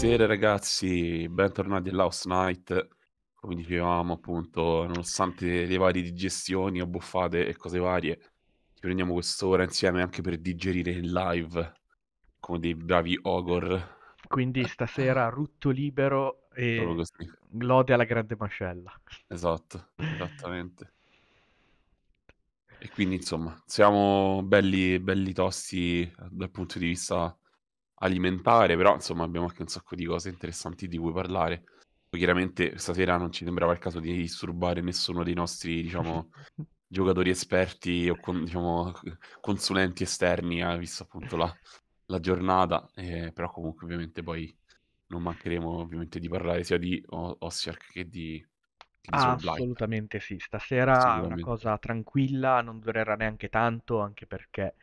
Buonasera ragazzi, bentornati all'House Night. Come dicevamo appunto, nonostante le varie digestioni, abbuffate e cose varie, ci prendiamo quest'ora insieme anche per digerire in live come dei bravi ogor. Quindi stasera rutto libero e lode alla grande mascella. Esatto, esattamente. e quindi insomma, siamo belli, belli tosti dal punto di vista alimentare, però insomma abbiamo anche un sacco di cose interessanti di cui parlare. Chiaramente stasera non ci sembrava il caso di disturbare nessuno dei nostri, diciamo, giocatori esperti o con, diciamo, consulenti esterni, eh, visto appunto la, la giornata, eh, però comunque ovviamente poi non mancheremo ovviamente di parlare sia di o- Ossiark che di... Che di assolutamente sì, stasera è una cosa tranquilla, non durerà neanche tanto, anche perché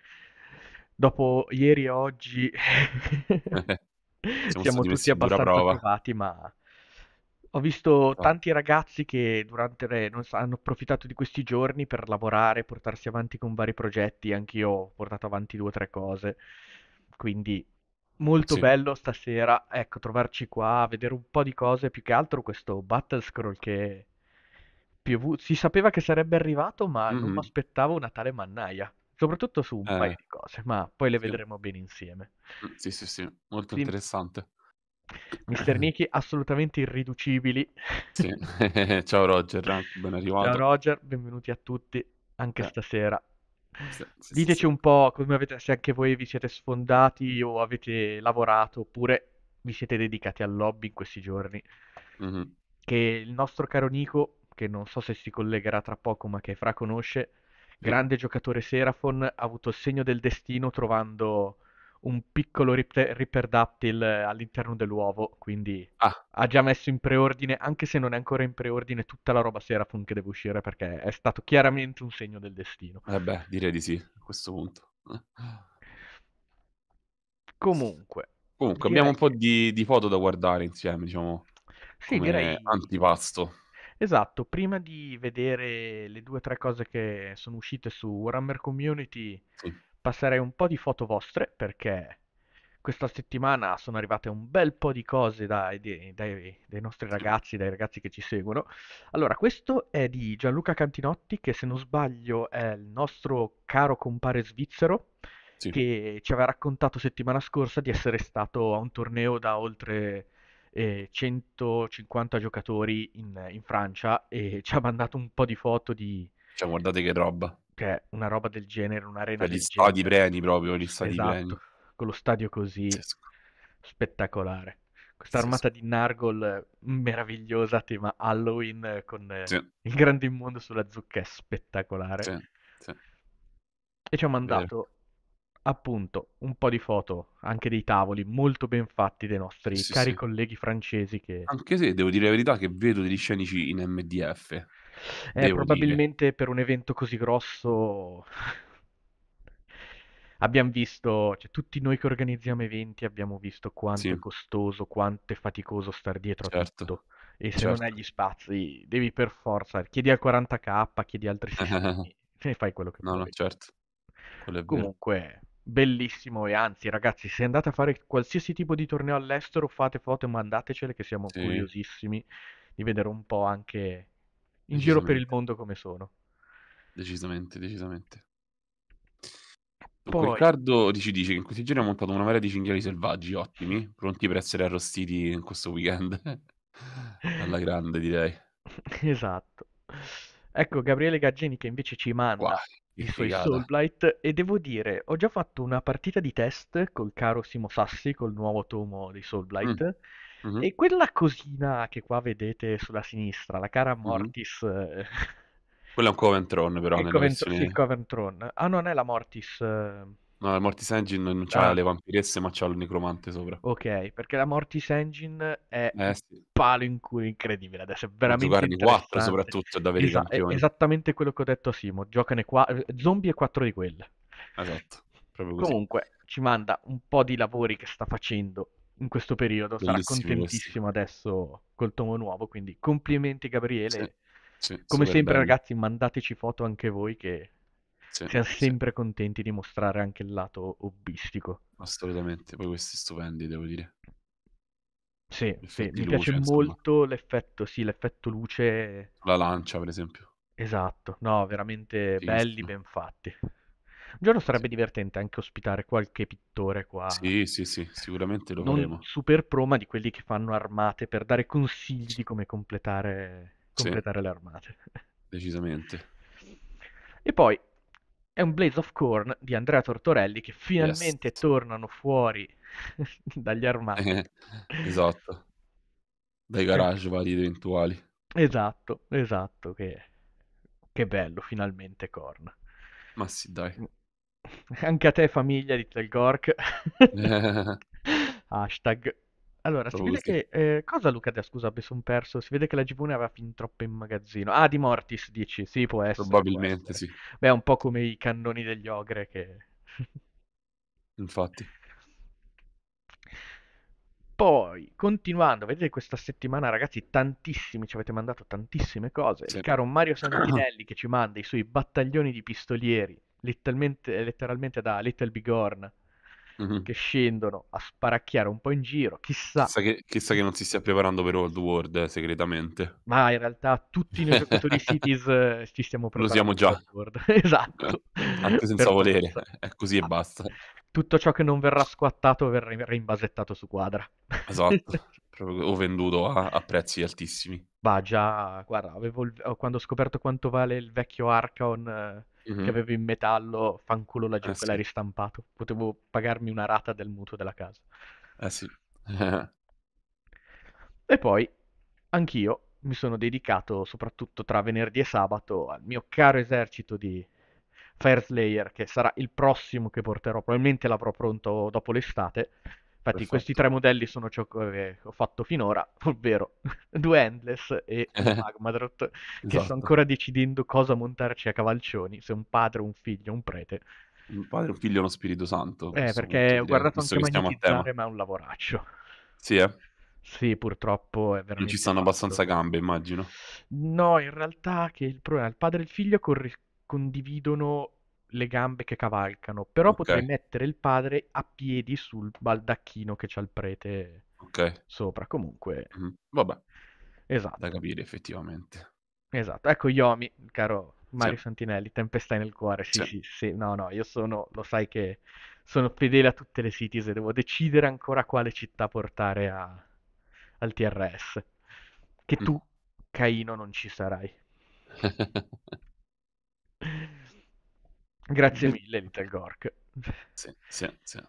dopo ieri e oggi eh, siamo tutti abbastanza provati, ma ho visto esatto. tanti ragazzi che durante so, hanno approfittato di questi giorni per lavorare, portarsi avanti con vari progetti, anch'io ho portato avanti due o tre cose, quindi molto sì. bello stasera, ecco, trovarci qua a vedere un po' di cose, più che altro questo Battle Scroll che piovu- si sapeva che sarebbe arrivato, ma mm-hmm. non mi aspettavo una tale mannaia soprattutto su un eh. paio di cose, ma poi le sì. vedremo bene insieme. Mm, sì, sì, sì, molto Sim... interessante. Mister Nicky, assolutamente irriducibili. Sì. Ciao Roger, eh, ben arrivato. Ciao Roger, benvenuti a tutti anche eh. stasera. Sì, sì, Diteci un po' come avete, se anche voi vi siete sfondati o avete lavorato oppure vi siete dedicati al lobby in questi giorni. Mm-hmm. Che il nostro caro Nico, che non so se si collegherà tra poco ma che Fra conosce, grande giocatore Seraphon, ha avuto il segno del destino trovando un piccolo rip- Ripperdactyl eh, all'interno dell'uovo, quindi ah. ha già messo in preordine, anche se non è ancora in preordine, tutta la roba Seraphon che deve uscire, perché è stato chiaramente un segno del destino. Eh beh, direi di sì, a questo punto. Comunque. Comunque, abbiamo un po' di, di, foto da guardare insieme, diciamo. Sì, direi. Antipasto. Esatto, prima di vedere le due o tre cose che sono uscite su Warhammer Community, Sì. passerei un po' di foto vostre, perché questa settimana sono arrivate un bel po' di cose dai, dai- dai- dai nostri ragazzi, dai ragazzi che ci seguono. Allora, questo è di Gianluca Cantinotti, che se non sbaglio è il nostro caro compare svizzero, Sì. che ci aveva raccontato settimana scorsa di essere stato a un torneo da oltre 150 giocatori in, in, Francia e ci ha mandato un po' di foto di... Cioè, guardate che roba. è una roba del genere, un'arena cioè, gli stadi preni proprio, gli stadi esatto, preni. con lo stadio così Cesco. spettacolare. Questa armata di Nargol meravigliosa, tema Halloween, con sì. il grande immondo sulla zucca, è spettacolare. Sì. Sì. E ci ha mandato appunto un po' di foto anche dei tavoli molto ben fatti dei nostri sì, cari sì. colleghi francesi che... Anche se devo dire la verità che vedo degli scenici in MDF. Eh, probabilmente dire. per un evento così grosso abbiamo visto, cioè, tutti noi che organizziamo eventi abbiamo visto quanto sì. è costoso, quanto è faticoso star dietro certo. a tutto. E se certo. non hai certo. gli spazi devi per forza, chiedi al 40k, chiedi altri sistemi, ne fai quello che no, vuoi. No, certo. Comunque... Vero bellissimo e anzi ragazzi se andate a fare qualsiasi tipo di torneo all'estero fate foto e mandatecele che siamo sì. curiosissimi di vedere un po' anche in giro per il mondo come sono decisamente decisamente Poi... Riccardo ci dice che in questi giorni ha montato una marea di cinghiali selvaggi ottimi pronti per essere arrostiti in questo weekend alla grande direi esatto ecco Gabriele Gaggini che invece ci manda wow il suo Soulblight e devo dire, ho già fatto una partita di test col caro Simo Sassi, col nuovo tomo di Soulblight, mm. mm-hmm. e quella cosina che qua vedete sulla sinistra, la cara mm-hmm. Mortis... Mm-hmm. Eh, Quello è un Coventron però. È Covent- versione... Sì, Coventron. Ah, non è la Mortis... Eh... No, la Mortis Engine non c'ha ah. le vampiresse, ma c'ha il necromante sopra. Ok, perché la Mortis Engine è eh, sì. un palo in cui incredibile. Adesso è veramente Giocarne 4 soprattutto, è da avere Esa- campioni. È esattamente quello che ho detto a Simo. Giocane qua... Eh, zombie e 4 di quelle. Esatto, proprio così. Comunque, ci manda un po' di lavori che sta facendo in questo periodo. Bellissimo, Sarà contentissimo questo. adesso col tomo nuovo, quindi complimenti Gabriele. Sì. Sì, Come sempre bello. ragazzi, mandateci foto anche voi che sì, si è sempre contenti di mostrare anche il lato hobbistico. Assolutamente, poi questi stupendi, devo dire. Sì, sì. mi luce, piace insomma. molto l'effetto, sì, l'effetto luce. La lancia, per esempio. Esatto, no, veramente Fighissimo. belli, ben fatti. Un giorno sarebbe sì. divertente anche ospitare qualche pittore qua. Sì, sì, sì, sicuramente lo non faremo. Super pro, ma di quelli che fanno armate per dare consigli di come completare, completare sì. le armate. Decisamente. E poi è un Blaze of Corn di Andrea Tortorelli che finalmente yes. tornano fuori dagli armadi. Eh, esatto. Dai garage vari eventuali. Esatto, esatto, che, che bello, finalmente Corn. Ma sì, dai. Mm. Anche a te famiglia di Tel Gork. Hashtag. Allora, si vede che... Eh, cosa Luca De, scusa, mi sono perso. Si vede che la G1 aveva fin troppo in magazzino. Ah, di Mortis, dici? Sì, può essere. Probabilmente, può essere. sì. Beh, è un po' come i cannoni degli Ogre che... Infatti. Poi, continuando, vedete questa settimana ragazzi tantissimi, ci avete mandato tantissime cose. Sì. Il caro Mario Santinelli che ci manda i suoi battaglioni di pistolieri, letteralmente, letteralmente da Little Big mm-hmm. che scendono a sparacchiare un po' in giro. Chissà. Chissà che, chissà che non si stia preparando per Old World eh, segretamente. Ma in realtà tutti noi giocatori Cities eh, ci stiamo preparando. Lo siamo già. esatto. Anche senza per volere. È così e ah, basta. Tutto ciò che non verrà squattato verrà rimbasettato su quadra. Esatto. o venduto a, a, prezzi altissimi. Bah, già, guarda, avevo il, quando ho scoperto quanto vale il vecchio Archon eh, mm-hmm. che avevo in metallo, fanculo la gente eh, sì. ristampato. Potevo pagarmi una rata del mutuo della casa. Eh sì. e poi anch'io mi sono dedicato soprattutto tra venerdì e sabato al mio caro esercito di Fire Slayer, che sarà il prossimo che porterò, probabilmente l'avrò pronto dopo l'estate, Infatti Perfetto. questi tre modelli sono ciò che ho fatto finora, ovvero due Endless e un Magmadrot, esatto. che sto esatto. ancora decidendo cosa montarci a cavalcioni, se un padre, un figlio, un prete. Un padre, un figlio e uno Spirito Santo. Eh, perché ho guardato anche Magnetizzare, ma è un lavoraccio. Sì, eh? Sì, purtroppo è veramente... Non ci stanno fatto. abbastanza gambe, immagino. No, in realtà che il problema è il padre e il figlio corri- condividono le gambe che cavalcano, però okay. potrei mettere il padre a piedi sul baldacchino che c'ha il prete okay. sopra. Comunque, mm-hmm. vabbè, esatto. da capire effettivamente. Esatto, ecco Yomi, caro Mario sì. Santinelli, tempestai nel cuore, sì, sì, sì, no, no, io sono, lo sai che sono fedele a tutte le cities e devo decidere ancora quale città portare a, al TRS, che mm. tu, Caino, non ci sarai. Grazie mille, Little Gork. Sì, sì, sì.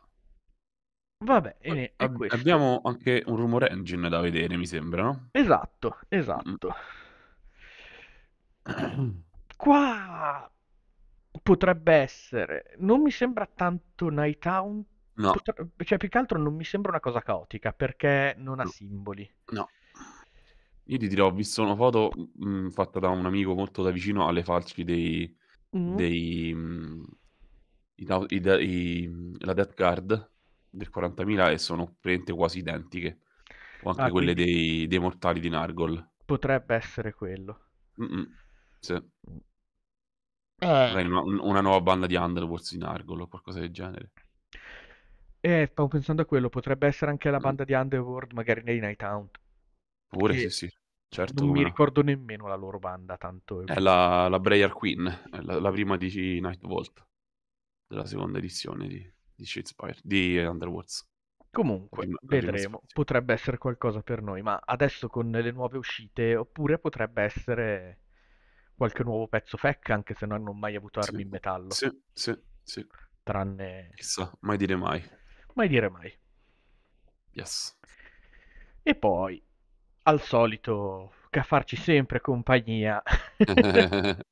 Vabbè, e, Ab- questo. Abbiamo anche un rumore engine da vedere, mi sembra, no? Esatto, mm. esatto. Qua potrebbe essere, non mi sembra tanto Night Town, no. Potrebbe... cioè più che altro non mi sembra una cosa caotica perché non ha no. simboli. No. Io ti dirò, ho visto una foto mh, mm, fatta da un amico molto da vicino alle falci dei, Mm-hmm. dei mm, i i i la Death Guard del 40.000 e sono praticamente quasi identiche, o Ah, quelle dei dei mortali di Nargol. Potrebbe essere quello. mh Sì. Eh. una una nuova banda di Underworlds di Nargol o qualcosa del genere. Eh, stavo pensando a quello, potrebbe essere anche la Mh-mh. banda di Underworld magari nei Night Hound. Pure, sì, che sì. Certo, non una... mi ricordo nemmeno la loro banda, tanto... È la, la Breyer Queen, la, la, prima di Night Vault, della seconda edizione di, di Shadespire, di Underworlds. Comunque, vedremo, potrebbe essere qualcosa per noi, ma adesso con le nuove uscite, oppure potrebbe essere qualche nuovo pezzo fecca, anche se non hanno mai avuto armi sì, in metallo. Sì, sì, sì. Tranne... Chissà, mai dire mai. Mai dire mai. Yes. E poi, al solito che a farci sempre compagnia.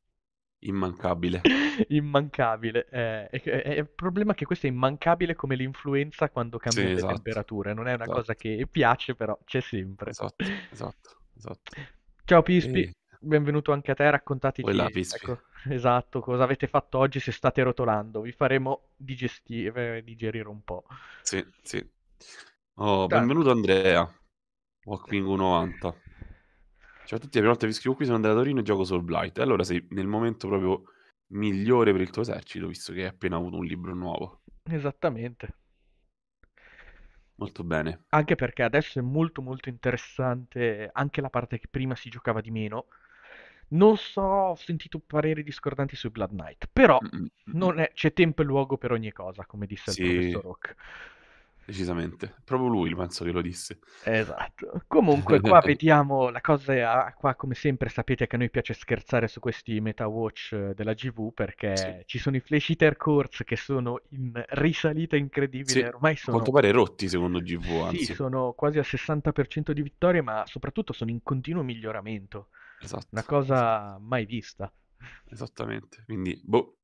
immancabile. immancabile. Eh, è, è, il problema che questo è immancabile come l'influenza quando cambia sì, esatto. le temperature. Non è una esatto. cosa che piace, però c'è sempre. Esatto, esatto, esatto. Ciao Pispi. E... Benvenuto anche a te, raccontateci là, ecco, esatto, cosa avete fatto oggi se state rotolando, vi faremo digesti- eh, digerire un po'. Sì, sì. Oh, benvenuto Andrea, Walking 1,90. Ciao a tutti, la prima volta vi scrivo qui, sono Andrea Torino e gioco Soul Blight. Allora sei nel momento proprio migliore per il tuo esercito, visto che hai appena avuto un libro nuovo. Esattamente. Molto bene. Anche perché adesso è molto molto interessante anche la parte che prima si giocava di meno. Non so, ho sentito pareri discordanti su Blood Knight, però mm è, c'è tempo e luogo per ogni cosa, come disse sì. il professor Rock. Decisamente, proprio lui penso che lo disse. Esatto. Comunque qua vediamo la cosa, ah, qua come sempre sapete che a noi piace scherzare su questi Meta Watch eh, della GV perché sì. ci sono i flash hitter course che sono in risalita incredibile, sì. ormai sono... A quanto pare rotti secondo GV, anzi. Sì, sono quasi al 60% di vittorie ma soprattutto sono in continuo miglioramento. Esatto. Una cosa esatto. mai vista. Esattamente, quindi boh.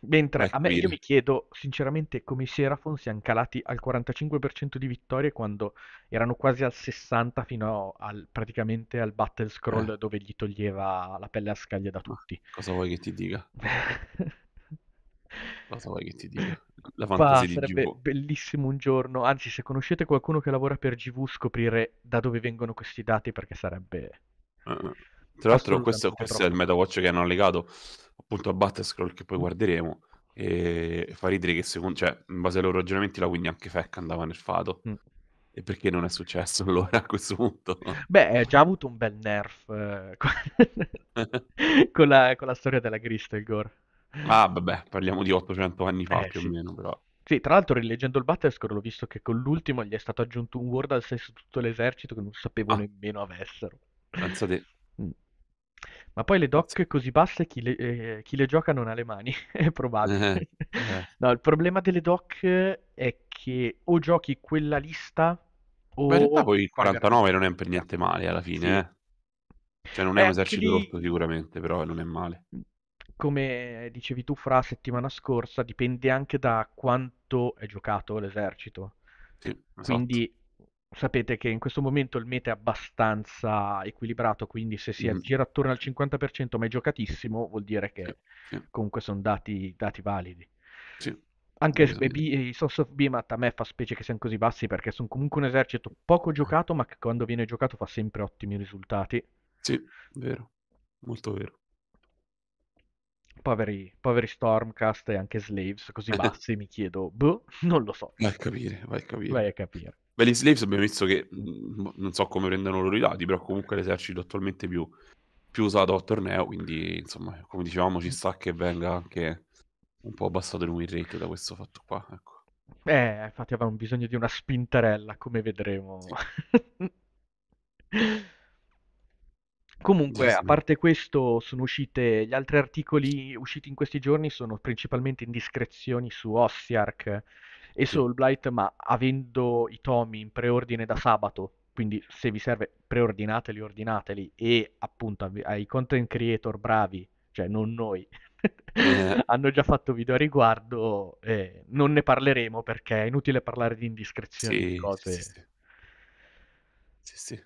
Mentre a me, io mi chiedo sinceramente come i Seraphon siano calati al 45% di vittorie quando erano quasi al 60% fino al, praticamente al Battle Scroll eh. dove gli toglieva la pelle a scaglia da tutti. Cosa vuoi che ti dica? Cosa vuoi che ti dica? La fantasia di sarebbe GV. bellissimo un giorno, anzi se conoscete qualcuno che lavora per GV scoprire da dove vengono questi dati perché sarebbe... Uh, tra l'altro questo, questo è il MetaWatch che hanno legato appunto a Battlescroll che poi guarderemo e fa ridere che secondo, cioè, in base ai loro ragionamenti la quindi anche Feck andava nel fato. Mm. E perché non è successo allora a questo punto? Beh, ha già avuto un bel nerf eh, con... la, con, la, storia della Gristelgore. Ah, vabbè, parliamo di 800 anni fa eh, più sì. o meno, però. Sì, tra l'altro rileggendo il Battlescore ho visto che con l'ultimo gli è stato aggiunto un word al senso di tutto l'esercito che non sapevo ah. nemmeno avessero. Pensate, ma poi le doc così basse chi le, eh, chi le gioca non ha le mani, è probabile. Eh, eh. no, il problema delle doc è che o giochi quella lista o... Beh, in realtà poi il 49 non è per niente male alla fine, eh. Cioè non è eh, un esercito lì... rotto sicuramente, però non è male. Come dicevi tu fra settimana scorsa, dipende anche da quanto è giocato l'esercito. Sì, esatto. Quindi sapete che in questo momento il meta è abbastanza equilibrato, quindi se si mm. aggira attorno al 50% ma è giocatissimo, vuol dire che yeah. comunque sono dati, dati validi. Sì. Anche esatto. i Source of Beamat a me fa specie che siano così bassi perché sono comunque un esercito poco mm. giocato ma che quando viene giocato fa sempre ottimi risultati. Sì, vero, molto vero. Poveri, poveri, Stormcast e anche Slaves così eh, bassi, mi chiedo, boh, non lo so. Vai a capire, vai a capire. Vai a capire. Beh, gli Slaves abbiamo visto che, mm, boh, non so come prendono loro i dati, però comunque l'esercito attualmente più, più usato a torneo, quindi insomma, come dicevamo, ci sta che venga anche un po' abbassato il win rate da questo fatto qua, ecco. Eh, infatti avevamo bisogno di una spintarella, come vedremo. Sì. Comunque, a parte questo, sono uscite gli altri articoli usciti in questi giorni sono principalmente indiscrezioni su Ossiark e Soulblight, ma avendo i tomi in preordine da sabato, quindi se vi serve preordinateli, ordinateli e appunto ai content creator bravi, cioè non noi, eh. hanno già fatto video a riguardo, eh, non ne parleremo perché è inutile parlare di indiscrezioni, sì, di cose. Sì, sì. sì, sì.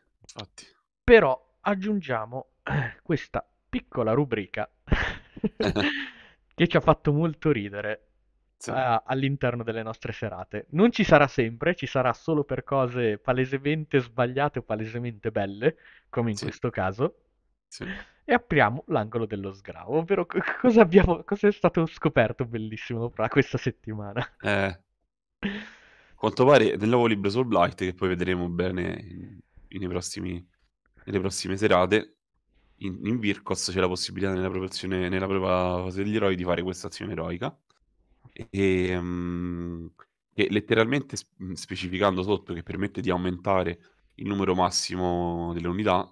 Però aggiungiamo questa piccola rubrica che ci ha fatto molto ridere sì. a, eh, all'interno delle nostre serate. Non ci sarà sempre, ci sarà solo per cose palesemente sbagliate o palesemente belle, come in sì. questo caso. Sì. E apriamo l'angolo dello sgravo, ovvero cosa, abbiamo, cosa è stato scoperto bellissimo fra questa settimana. Eh, quanto pare nel nuovo libro sul Blight, che poi vedremo bene nei prossimi nelle prossime serate in, in Vircos c'è la possibilità nella, propria, azione, nella propria fase degli eroi di fare questa azione eroica e, um, e letteralmente specificando sotto che permette di aumentare il numero massimo delle unità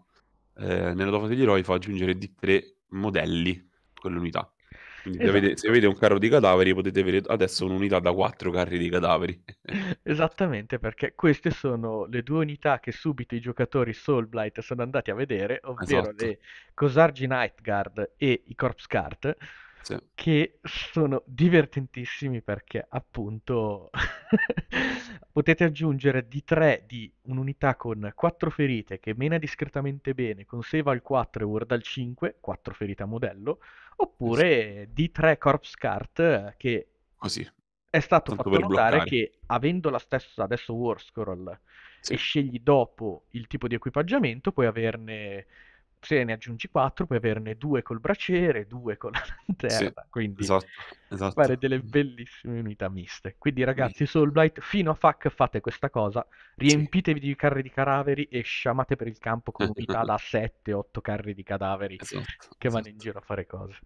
eh, nella tua fase degli eroi fa aggiungere D3 modelli con unità quindi esatto. avete, se avete un carro di cadaveri potete avere adesso un'unità da quattro carri di cadaveri. Esattamente, perché queste sono le due unità che subito i giocatori Soulblight sono andati a vedere, ovvero esatto. le Cosargi Nightguard e i Corpse Cart sì. che sono divertentissimi perché appunto potete aggiungere di 3 di un'unità con 4 ferite che mena discretamente bene con save al 4 e word al 5, 4 ferite a modello, oppure sì. di 3 corpse cart eh, che Così. è stato Tanto fatto notare bloccare. che avendo la stessa adesso war scroll sì. e scegli dopo il tipo di equipaggiamento puoi averne se ne aggiungi 4 puoi averne 2 col braciere, 2 con la lanterna, sì, quindi esatto, esatto. fare delle bellissime unità miste. Quindi ragazzi, sì. Soulblight, fino a fuck fate questa cosa, riempitevi sì. di carri di cadaveri e sciamate per il campo con unità da 7-8 carri di cadaveri esatto, che vanno in esatto. giro a fare cose.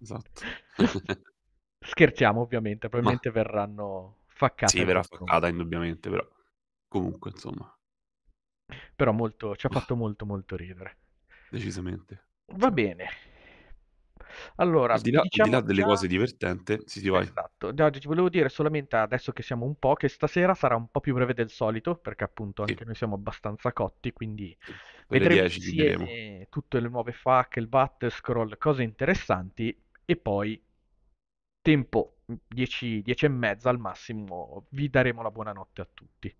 Esatto. Scherziamo ovviamente, probabilmente Ma... verranno faccate. Sì, verrà faccata indubbiamente, però comunque insomma. Però molto, ci ha fatto molto molto ridere decisamente. Va bene. Allora, al di là, diciamo al di là diciamo delle già... cose divertenti, si sì, vai. Esatto, no, ti volevo dire solamente adesso che siamo un po', che stasera sarà un po' più breve del solito, perché appunto anche sì. noi siamo abbastanza cotti, quindi sì. vedremo 10, insieme tutte le nuove FAQ, il VAT, scroll, cose interessanti, e poi tempo 10, 10 e mezza al massimo, vi daremo la buonanotte a tutti.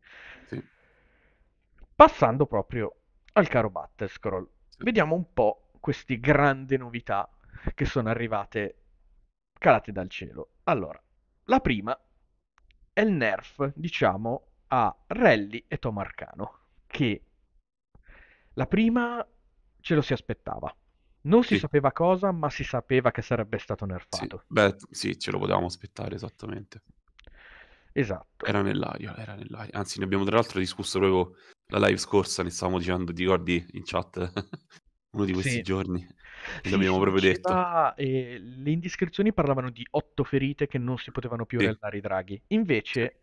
Passando proprio al caro Battle Scroll vediamo un po' queste grandi novità che sono arrivate calate dal cielo. Allora, la prima è il nerf, diciamo, a Rally e Tom Arcano, che la prima ce lo si aspettava. Non si sì. sapeva cosa, ma si sapeva che sarebbe stato nerfato. Sì, beh, sì, ce lo potevamo aspettare esattamente. Esatto. Era nell'aria, era nell'aria. Anzi, ne abbiamo tra l'altro discusso proprio la live scorsa ne stavamo dicendo, ti ricordi in chat uno di questi sì. giorni? Sì, l'abbiamo proprio detto. Diceva, eh, le indiscrezioni parlavano di otto ferite che non si potevano più sì. rellare i draghi. Invece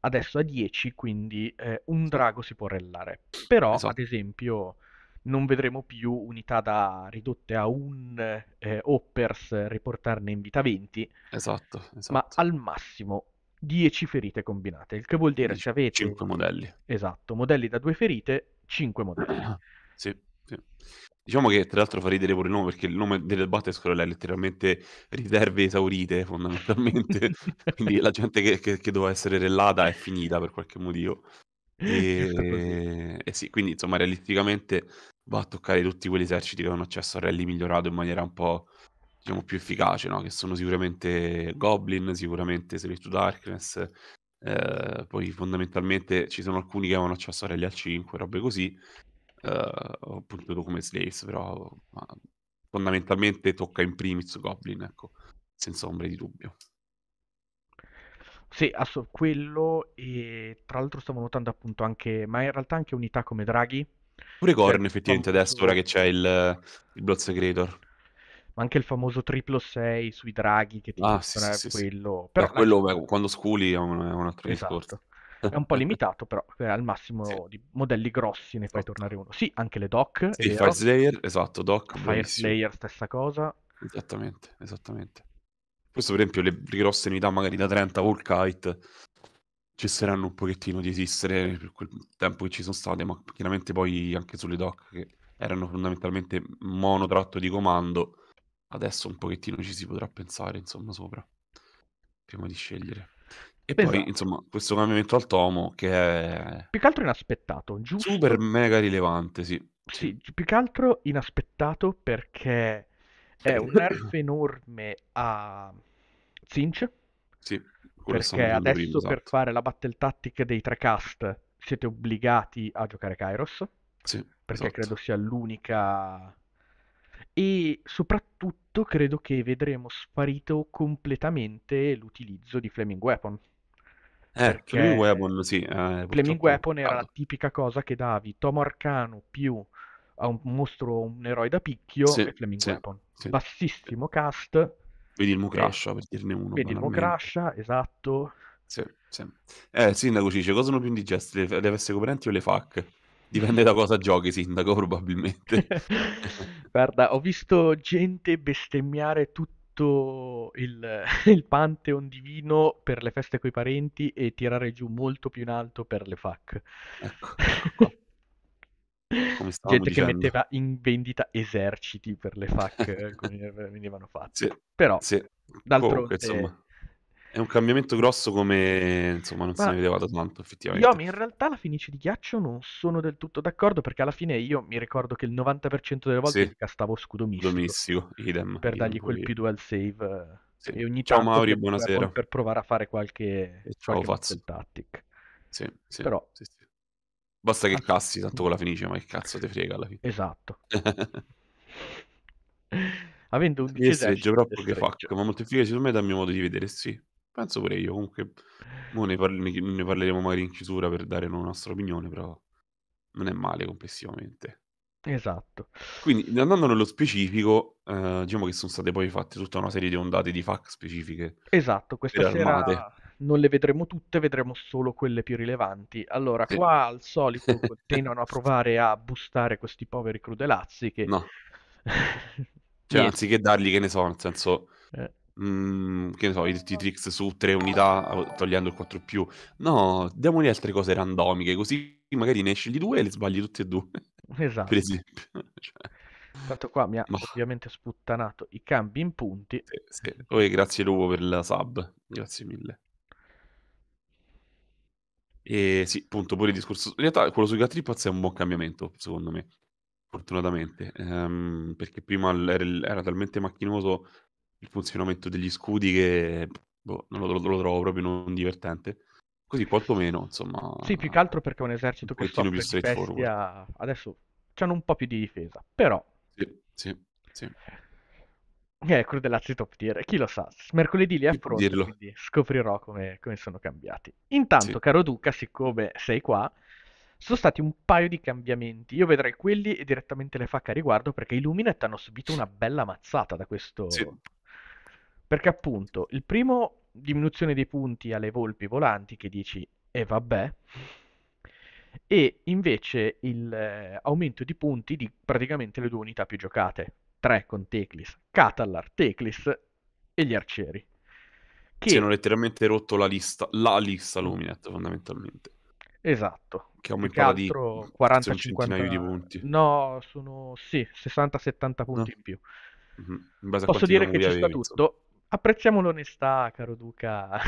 adesso a 10, quindi eh, un drago si può rellare. Però, esatto. ad esempio, non vedremo più unità da ridotte a un eh, Hoppers riportarne in vita 20. Esatto, esatto. Ma esatto. al massimo 10 ferite combinate, il che vuol dire che avete 5 modelli. Esatto, modelli da 2 ferite, 5 modelli. Ah, sì, sì. Diciamo che tra l'altro fa ridere pure il nome perché il nome delle Battle scroll è letteralmente riserve esaurite fondamentalmente, quindi la gente che, che, che, doveva essere relata è finita per qualche motivo. E, e eh, sì, quindi insomma realisticamente va a toccare tutti quegli eserciti che hanno accesso a rally migliorato in maniera un po' diciamo, più efficace, no? che sono sicuramente Goblin, sicuramente Seven to Darkness, eh, poi fondamentalmente ci sono alcuni che avevano accesso a Rally al 5, robe così, eh, appunto come Slaves, però fondamentalmente tocca in primis Goblin, ecco, senza ombre di dubbio. Sì, asso, quello e tra l'altro stavo notando appunto anche, ma in realtà anche unità come Draghi. Pure Gorn cioè, effettivamente adesso, ora che c'è il, il Blood Secretor ma anche il famoso triplo 6 sui draghi che ti ah, sì, sì, quello. Sì. Però, quello beh, quando sculi è un, è un altro esatto. discorso. È un po' limitato, però eh, al massimo sì. di modelli grossi ne fai esatto. tornare uno. Sì, anche le doc. Sì, Fire Slayer, esatto, doc. Fire Slayer, stessa cosa. Esattamente, esattamente. Questo per esempio le grosse unità, magari da 30 Volkite, cesseranno un pochettino di esistere per quel tempo che ci sono state, ma chiaramente poi anche sulle doc che erano fondamentalmente monotratto di comando, adesso un pochettino ci si potrà pensare, insomma, sopra, prima di scegliere. E esatto. poi, insomma, questo cambiamento al tomo che è... Più che altro inaspettato, giusto? Super mega rilevante, sì. Sì, più che altro inaspettato perché è un nerf enorme a Zinch. Sì, perché adesso prima, esatto. per fare la battle tactic dei tre cast siete obbligati a giocare Kairos. Sì, perché esatto. credo sia l'unica... E soprattutto detto, credo che vedremo sparito completamente l'utilizzo di Flaming Weapon. Eh, Flaming Weapon, sì. Eh, Flaming purtroppo... Weapon era la tipica cosa che davi Tomo Arcano più a un mostro, un eroe da picchio sì, e Flaming sì, Weapon. Sì. Bassissimo cast. Vedi il Mokrasha, eh, per dirne uno. Vedi il Mokrasha, esatto. Sì, sì. Eh, il sindaco ci dice, cosa sono più indigeste, le, le veste coprenti o le fac? Dipende da cosa giochi, sindaco, probabilmente. Guarda, ho visto gente bestemmiare tutto il, il pantheon divino per le feste coi parenti e tirare giù molto più in alto per le FAC. Ecco. ecco gente dicendo. che metteva in vendita eserciti per le FAC, eh, come venivano fatte. Sì, Però, sì. d'altronde, Comunque, insomma è un cambiamento grosso come insomma non Ma se ne vedeva da tanto effettivamente. Io in realtà la finice di ghiaccio non sono del tutto d'accordo perché alla fine io mi ricordo che il 90% delle volte sì. castavo scudo mistico. Domissimo, idem. Per idem, dargli quel più dual save. Sì. E ogni ciao tanto Mauri, buonasera. Per provare a fare qualche, ciao, qualche tactic. Sì, sì, Però... Sì, sì. Basta che ah. cassi tanto con la finice, ma che cazzo ti frega alla fine. Esatto. Avendo un desiderio... Sì, proprio che fa, ma moltiplica secondo me dal mio modo di vedere, sì. Penso pure io, comunque mo ne, parli- ne parleremo magari in chiusura per dare una nostra opinione, però non è male complessivamente. Esatto. Quindi andando nello specifico, eh, diciamo che sono state poi fatte tutta una serie di ondate di FAQ specifiche. Esatto, questa sera armate. non le vedremo tutte, vedremo solo quelle più rilevanti. Allora, sì. qua al solito continuano a provare a boostare questi poveri crudelazzi che... No. cioè, anziché dargli che ne so, nel senso... Eh mm, che ne so, i t su tre ah, unità togliendo il 4 più. No, diamogli altre cose randomiche, così magari ne scegli due e le sbagli tutte e due. Esatto. per esempio. cioè... Tanto qua mi ha Ma... ovviamente sputtanato i cambi in punti. Sì, sì. Poi grazie Lugo per la sub, grazie mille. E sì, punto, pure il discorso... In realtà quello sui Gatripods è un buon cambiamento, secondo me, fortunatamente, ehm, perché prima era, era talmente macchinoso il funzionamento degli scudi che boh, non lo, lo, trovo proprio non divertente. Così quantomeno, insomma... Sì, più che altro perché è un esercito un che soffre più di bestia... Adesso hanno un po' più di difesa, però... Sì, sì, sì. Eh, crudellazzi top tier, chi lo sa, mercoledì li affronto, quindi scoprirò come, come, sono cambiati. Intanto, sì. caro Duca, siccome sei qua, sono stati un paio di cambiamenti. Io vedrei quelli e direttamente le facca a riguardo perché i Luminet hanno subito una bella mazzata da questo, sì, perché appunto, il primo, diminuzione dei punti alle volpi volanti, che dici, e eh vabbè, e invece il eh, aumento di punti di praticamente le due unità più giocate, 3 con Teclis, Catalar, Teclis e gli arcieri. Che sì, hanno letteralmente rotto la lista, la lista mm. Luminet fondamentalmente. Esatto. Che aumentava che di 40 50 di punti. No, sono sì, 60-70 punti no. in più. Mm-hmm. Posso dire che ci sta tutto, apprezziamo l'onestà, caro Duca,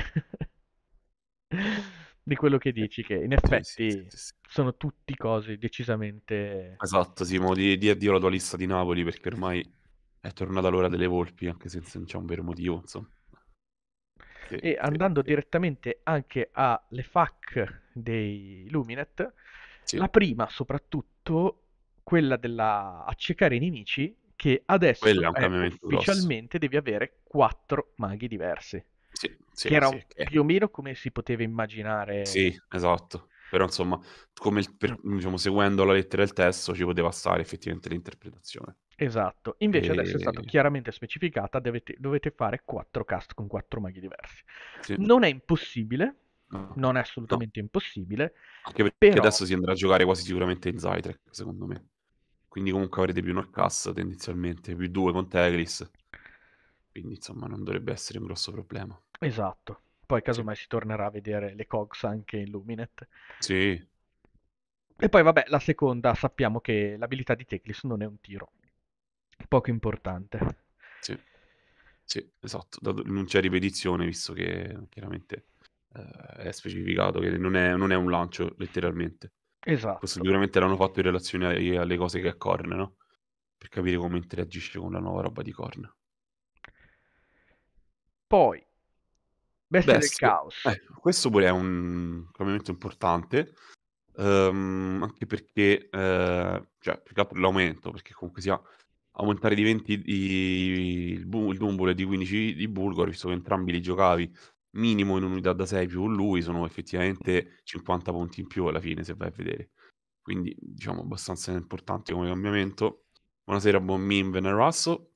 di quello che dici, che in effetti sì, sì, sì, sono tutti cose decisamente... Esatto, Simo, di, di addio alla tua lista di Napoli, perché ormai è tornata l'ora delle volpi, anche se non c'è un vero motivo, insomma. Che, e andando che... direttamente anche alle FAC dei Luminet, la prima soprattutto, quella della accecare i nemici, che adesso è, ufficialmente grosso. devi avere quattro maghi diversi. Sì, sì, che era sì, un, eh. più o meno come si poteva immaginare. Sì, esatto. Però insomma, il, per, diciamo, seguendo la lettera del testo ci poteva stare effettivamente l'interpretazione. Esatto. Invece e... adesso è stato chiaramente specificata, dovete, dovete fare quattro cast con quattro maghi diversi. Non è impossibile, no. non è assolutamente no. impossibile. Anche perché però... adesso si andrà a giocare quasi sicuramente in Zytrek, secondo me. Quindi comunque avrete più una cassa tendenzialmente, più due con Tegris. Quindi insomma non dovrebbe essere un grosso problema. Esatto. Poi casomai si tornerà a vedere le COGS anche in Luminet. Sì. E poi vabbè, la seconda sappiamo che l'abilità di Teclis non è un tiro. Poco importante. Sì. Sì, esatto, non c'è certo ripetizione visto che chiaramente eh, è specificato che non è, non è un lancio letteralmente. Esatto. Questo sicuramente l'hanno fatto in relazione alle, alle cose che ha Korn, no? Per capire come interagisce con la nuova roba di Korn. Poi, Bestia, Bestia. del Caos. Eh, questo pure è un cambiamento importante, um, anche perché, eh, cioè, più che altro l'aumento, perché comunque sia aumentare di 20 di, il, bu- il Dumbole e di 15 di Bulgor, visto che entrambi li giocavi minimo in unità da 6 più lui sono effettivamente 50 mm. punti in più alla fine se vai a vedere quindi diciamo abbastanza importante come cambiamento buonasera buon meme Venerasso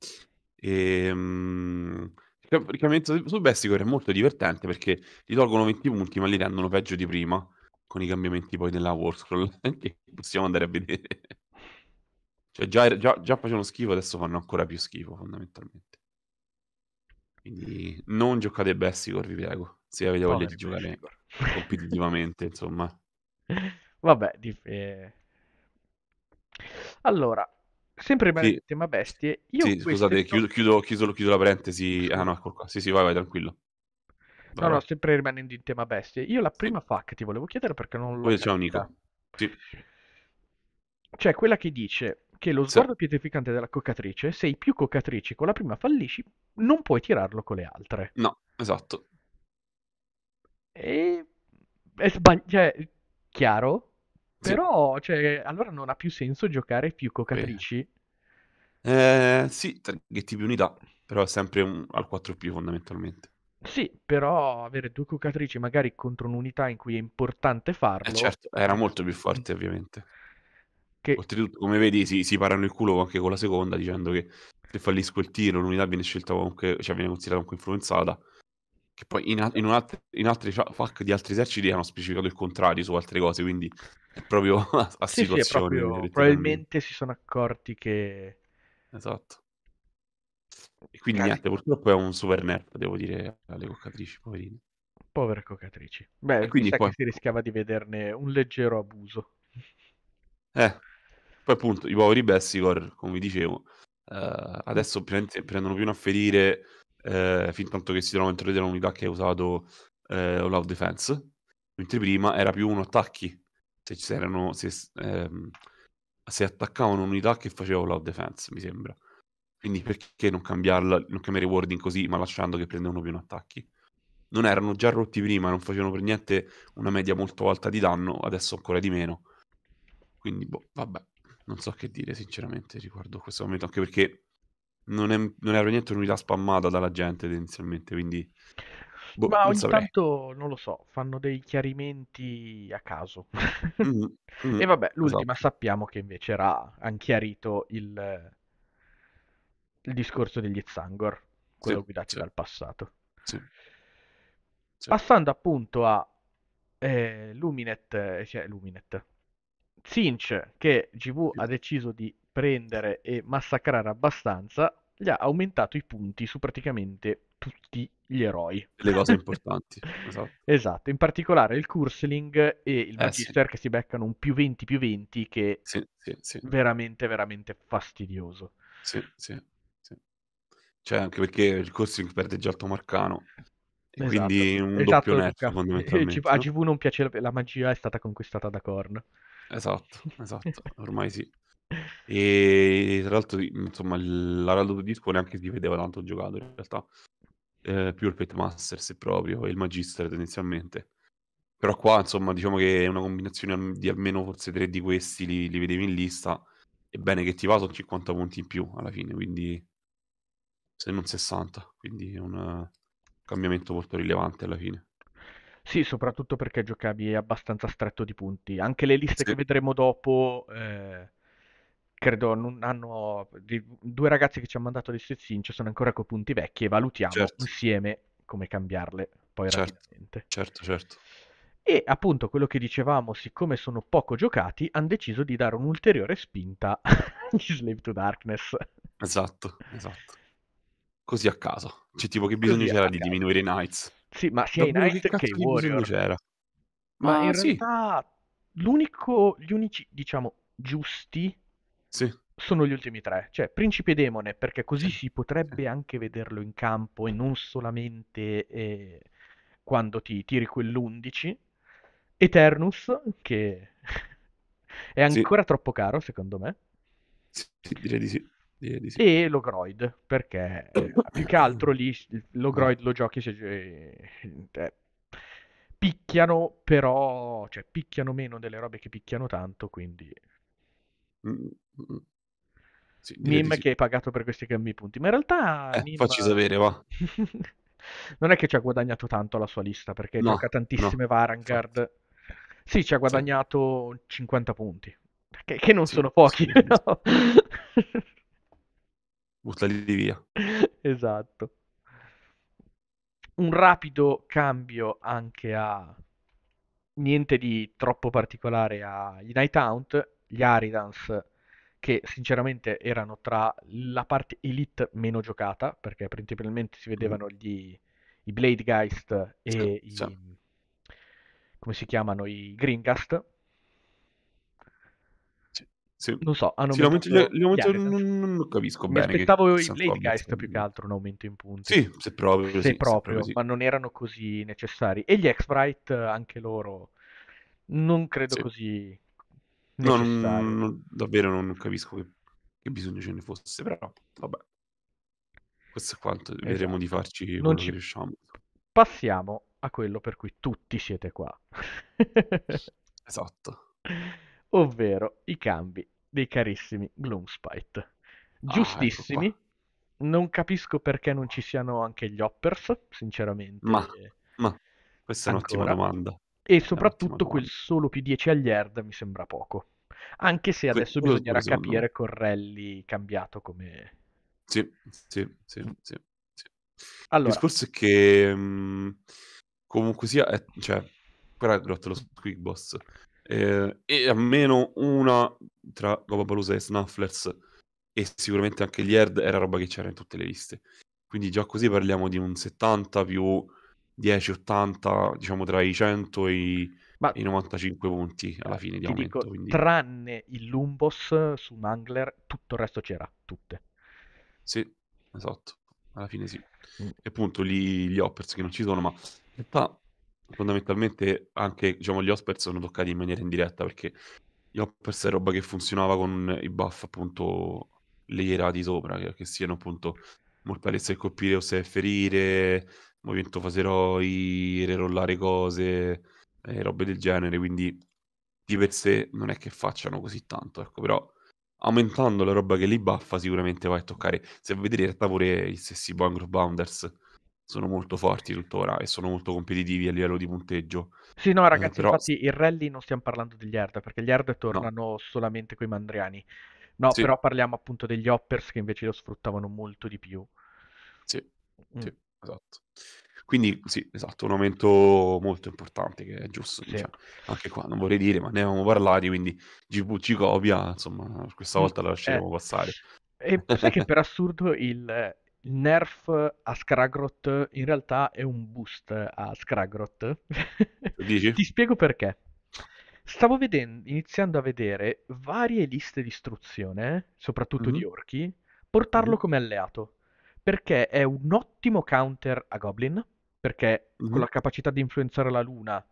e um, il cambiamento su Bessicor è molto divertente perché gli tolgono 20 punti ma li rendono peggio di prima con i cambiamenti poi della war scroll che possiamo andare a vedere cioè già, già, già facevano schifo adesso fanno ancora più schifo fondamentalmente quindi non giocate Bessicor, vi prego, se avete voglia di giocare competitivamente, insomma. Vabbè, dif- allora, sempre rimanendo sì. tema bestie, io sì, scusate, chiudo, chiudo, chiudo, chiudo, la parentesi. Ah no, ecco qua. Sì, sì, vai, vai, tranquillo. no, no, sempre rimanendo in tema bestie. Io la prima sì. fa che ti volevo chiedere perché non l'ho... Poi c'è un'ica. Sì. Cioè, quella che dice che lo sguardo sì. pietrificante della coccatrice, se hai più coccatrici con la prima fallisci, non puoi tirarlo con le altre. No, esatto. E... È sbag... cioè, chiaro, sì. però cioè, allora non ha più senso giocare più coccatrici. Eh, sì, targhetti più unità, però è sempre un... al 4 più fondamentalmente. Sì, però avere due coccatrici magari contro un'unità in cui è importante eh, farlo... Eh certo, era molto più mm. forte ovviamente. Che... Oltretutto, come vedi, si, si parano il culo anche con la seconda, dicendo che se fallisco il tiro, l'unità viene scelta comunque, cioè viene considerata comunque influenzata. Che poi in, in, alt- in altri FAC di altri eserciti hanno specificato il contrario su altre cose, quindi è proprio a, a sì, situazione. Sì, proprio... probabilmente si sono accorti che... Esatto. E quindi Casi... niente, purtroppo è un super nerd, devo dire, alle coccatrici, poverine. Povere coccatrici. Beh, e quindi poi... si rischiava di vederne un leggero abuso. Eh, poi appunto i poveri Bessicor, come vi dicevo, eh, adesso prendono più una ferire eh, fin tanto che si trovano dentro di unità che ha usato eh, All Defense, mentre prima era più un attacchi, se, se, ehm, se attaccavano un'unità che faceva All Defense, mi sembra. Quindi perché non cambiarla, non cambiare i wording così, ma lasciando che prendevano più un attacchi? Non erano già rotti prima, non facevano per niente una media molto alta di danno, adesso ancora di meno. Quindi, boh, vabbè non so che dire sinceramente riguardo a questo momento, anche perché non è, non è per niente un'unità spammata dalla gente tendenzialmente, quindi... Boh, Ma ogni tanto, non lo so, fanno dei chiarimenti a caso. mm, mm, e vabbè, l'ultima esatto. sappiamo che invece era han chiarito il, il discorso degli Zangor, quello sì, guidati sì. dal passato. Sì. Passando appunto a eh, Luminet, eh, cioè Luminet, Cinch, che GV ha deciso di prendere e massacrare abbastanza, gli ha aumentato i punti su praticamente tutti gli eroi. Le cose importanti. esatto. esatto. in particolare il Cursling e il eh, Magister sì. che si beccano un più 20 più 20 che sì, sì, sì. veramente, veramente fastidioso. Sì, sì, sì. Cioè, anche perché il Cursling perde già il Tomarcano. Esatto. Quindi un esatto, doppio net, fondamentalmente. A GV non piace la magia, è stata conquistata da Korn. Esatto, esatto, ormai sì. E tra l'altro, insomma, l'Araldo di Disco neanche si vedeva tanto giocato in realtà. Eh, più il Pet Masters proprio, e il Magister tendenzialmente. Però qua, insomma, diciamo che è una combinazione mm, di almeno forse tre di questi li, li vedevi in lista. Ebbene, che ti va sono 50 punti in più alla fine, quindi se non 60, quindi è un eh, cambiamento molto rilevante alla fine. Sì, soprattutto perché giocavi abbastanza stretto di punti. Anche le liste che vedremo dopo, eh, credo, non hanno... due ragazzi che ci hanno mandato le stesse sono ancora coi punti vecchi e valutiamo Certo, insieme come cambiarle poi certo, rapidamente. certo, certo. E appunto quello che dicevamo, siccome sono poco giocati, hanno deciso di dare un'ulteriore spinta agli Slave to Darkness. Esatto, esatto. Così a caso. Cioè, tipo che bisogno Così c'era di caso. diminuire i knights. Sì, ma sia in Knight che in Warrior. C'era. Ma, ma in sì. realtà l'unico, gli unici, diciamo, giusti sì. sono gli ultimi tre. Cioè, Principe e Demone, perché così si potrebbe anche vederlo in campo e non solamente eh, quando ti tiri quell'11. Eternus, che è ancora sì. troppo caro, secondo me. Sì, direi di sì. Di, sì. E Logroid, perché più che altro lì Logroid lo giochi se... Cioè, picchiano, però... Cioè, picchiano meno delle robe che picchiano tanto, quindi... Mm, mm, mm. Sì, Mim sì. che hai pagato per questi cambi punti. Ma in realtà... Eh, Mim... Facci sapere, va. non è che ci ha guadagnato tanto la sua lista, perché no, gioca tantissime no. Varangard. Infatti. Sì, ci ha guadagnato sì. 50 punti, che, che non sono pochi. No? buttali via. esatto. Un rapido cambio anche a niente di troppo particolare agli Night Hunt, gli Aridans che sinceramente erano tra la parte elite meno giocata, perché principalmente si vedevano mm. gli, i Blade Geist e sì, i, sì. come si chiamano, i Green sì. Non so, hanno sì, aumento, l'aumento non, non, lo capisco Mi bene. Aspettavo aspettavo il Ladygeist più che altro un aumento in punti. Sì, se proprio. Se sì, proprio, se proprio ma non erano così necessari. E gli X-Bright, anche loro, non credo così no, non, non, davvero non, capisco che, che, bisogno ce ne fosse, però vabbè. Questo è quanto, esatto. vedremo di farci non ci... riusciamo. Passiamo a quello per cui tutti siete qua. esatto ovvero i cambi dei carissimi Gloomspite. Ah, Giustissimi, ah, ecco non capisco perché non ci siano anche gli Hoppers, sinceramente. Ma, ma questa è un'ottima domanda. E soprattutto quel domanda. solo più 10 agli Herd mi sembra poco. Anche se adesso que- bisognerà persona. capire Correlli cambiato come... Sì, sì, sì, sì. sì. Allora. Il discorso è che... Mh, mhmm, comunque sia... È, cioè, Paragrot, lo Squig Boss eh, e almeno una tra Gobabalusa e Snufflers e sicuramente anche gli Herd era roba che c'era in tutte le liste. Quindi già così parliamo di un 70 più 10, 80, diciamo tra i 100 e i, e 95 punti alla fine di aumento. Dico, quindi... Tranne il Lumbos su Mangler, tutto il resto c'era, tutte. Sì, esatto, alla fine sì. Mm. E appunto gli, gli Hoppers che non ci sono, ma in realtà fondamentalmente anche diciamo, gli Hospers sono toccati in maniera indiretta perché gli Hoppers è roba che funzionava con i buff appunto layerati sopra, che, che siano appunto mortalezza e colpire o se ferire, movimento faseroi rerollare cose, eh, robe del genere, quindi di per sé non è che facciano così tanto, ecco, però aumentando la roba che li buffa sicuramente vai a toccare. Se vedete in realtà pure gli stessi Bangor Bounders sono molto forti tuttora e sono molto competitivi a livello di punteggio. Sì, no, eh, ragazzi, eh, però... infatti il rally non stiamo parlando degli hard, perché gli hard tornano no. solamente coi mandriani. No, sì. però parliamo appunto degli hoppers che invece lo sfruttavano molto di più. Sì, mm. sì esatto. Quindi sì, esatto, un aumento molto importante che è giusto, sì. diciamo. anche qua non vorrei dire, ma ne avevamo parlato, quindi GV ci copia, insomma, questa mm. volta la eh. lasceremo eh. passare. E sai che per assurdo il, eh, il nerf a Scragrot in realtà è un boost a Scragrot. Ti spiego perché. Stavo vedendo, iniziando a vedere varie liste di istruzione, soprattutto mm-hmm. di orchi, portarlo mm-hmm. come alleato. Perché è un ottimo counter a Goblin, perché mm-hmm. con mhm. la capacità di influenzare la luna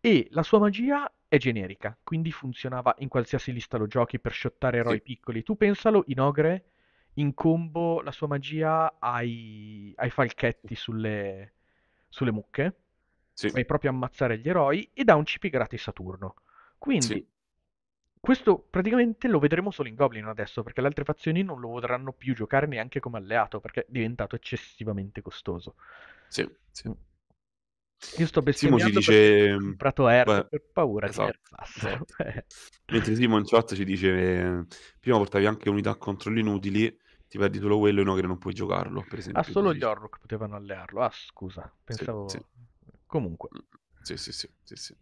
e la sua magia è generica, quindi funzionava in qualsiasi lista lo giochi per shottare eroi sì. piccoli. Tu pensalo in ogre in combo la sua magia ai, ai falchetti sulle, sulle mucche, sì. vai proprio a ammazzare gli eroi e dà un CP gratis a turno. Quindi sì. questo praticamente lo vedremo solo in Goblin adesso, perché le altre fazioni non lo vorranno più giocare neanche come alleato, perché è diventato eccessivamente costoso. Sì, sì. Io sto bestemmiando ci dice... ho mm, comprato Air per paura esatto. che Mentre Simon in chat ci dice prima portavi anche unità contro gli inutili ti perdi solo quello e uno che non puoi giocarlo, per ah, esempio. Ah, solo gli Orruk potevano allearlo. Ah, scusa, pensavo... Sì, mm, sì. Comunque. Sì, sì, sì, sì,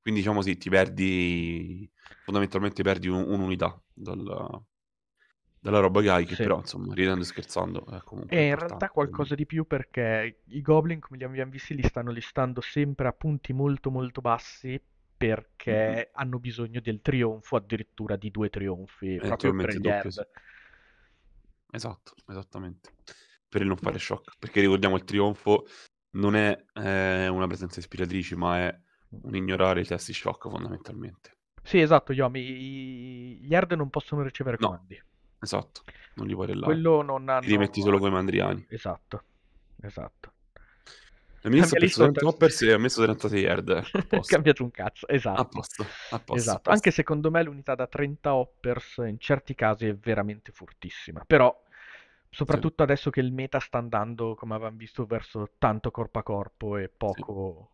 Quindi diciamo sì, ti perdi... Fondamentalmente perdi un, un'unità dalla, dalla roba che hai, che però, insomma, ridendo e scherzando è comunque... E in realtà qualcosa di più perché i Goblin, come li abbiamo visti, li stanno listando sempre a punti molto molto bassi perché mm-hmm. hanno bisogno del trionfo, addirittura di due trionfi, eh, proprio per gli Esatto, esattamente. Per non fare shock, perché ricordiamo il trionfo non è eh, una presenza ispiratrice, ma è un ignorare i testi shock fondamentalmente. Sì, esatto, Yomi, gli Hard non possono ricevere no. comandi. Esatto, non li vuole là. Quello non hanno... Li metti solo come mandriani. Esatto, esatto. La mia lista perso 30 hoppers cioè. e ha messo 36 yard. È cambiato un cazzo, esatto. A posto, a posto, esatto. A posto. Anche secondo me l'unità da 30 hoppers in certi casi è veramente fortissima, però Soprattutto sì. adesso che il meta sta andando, come avevamo visto, verso tanto corpo a corpo e poco...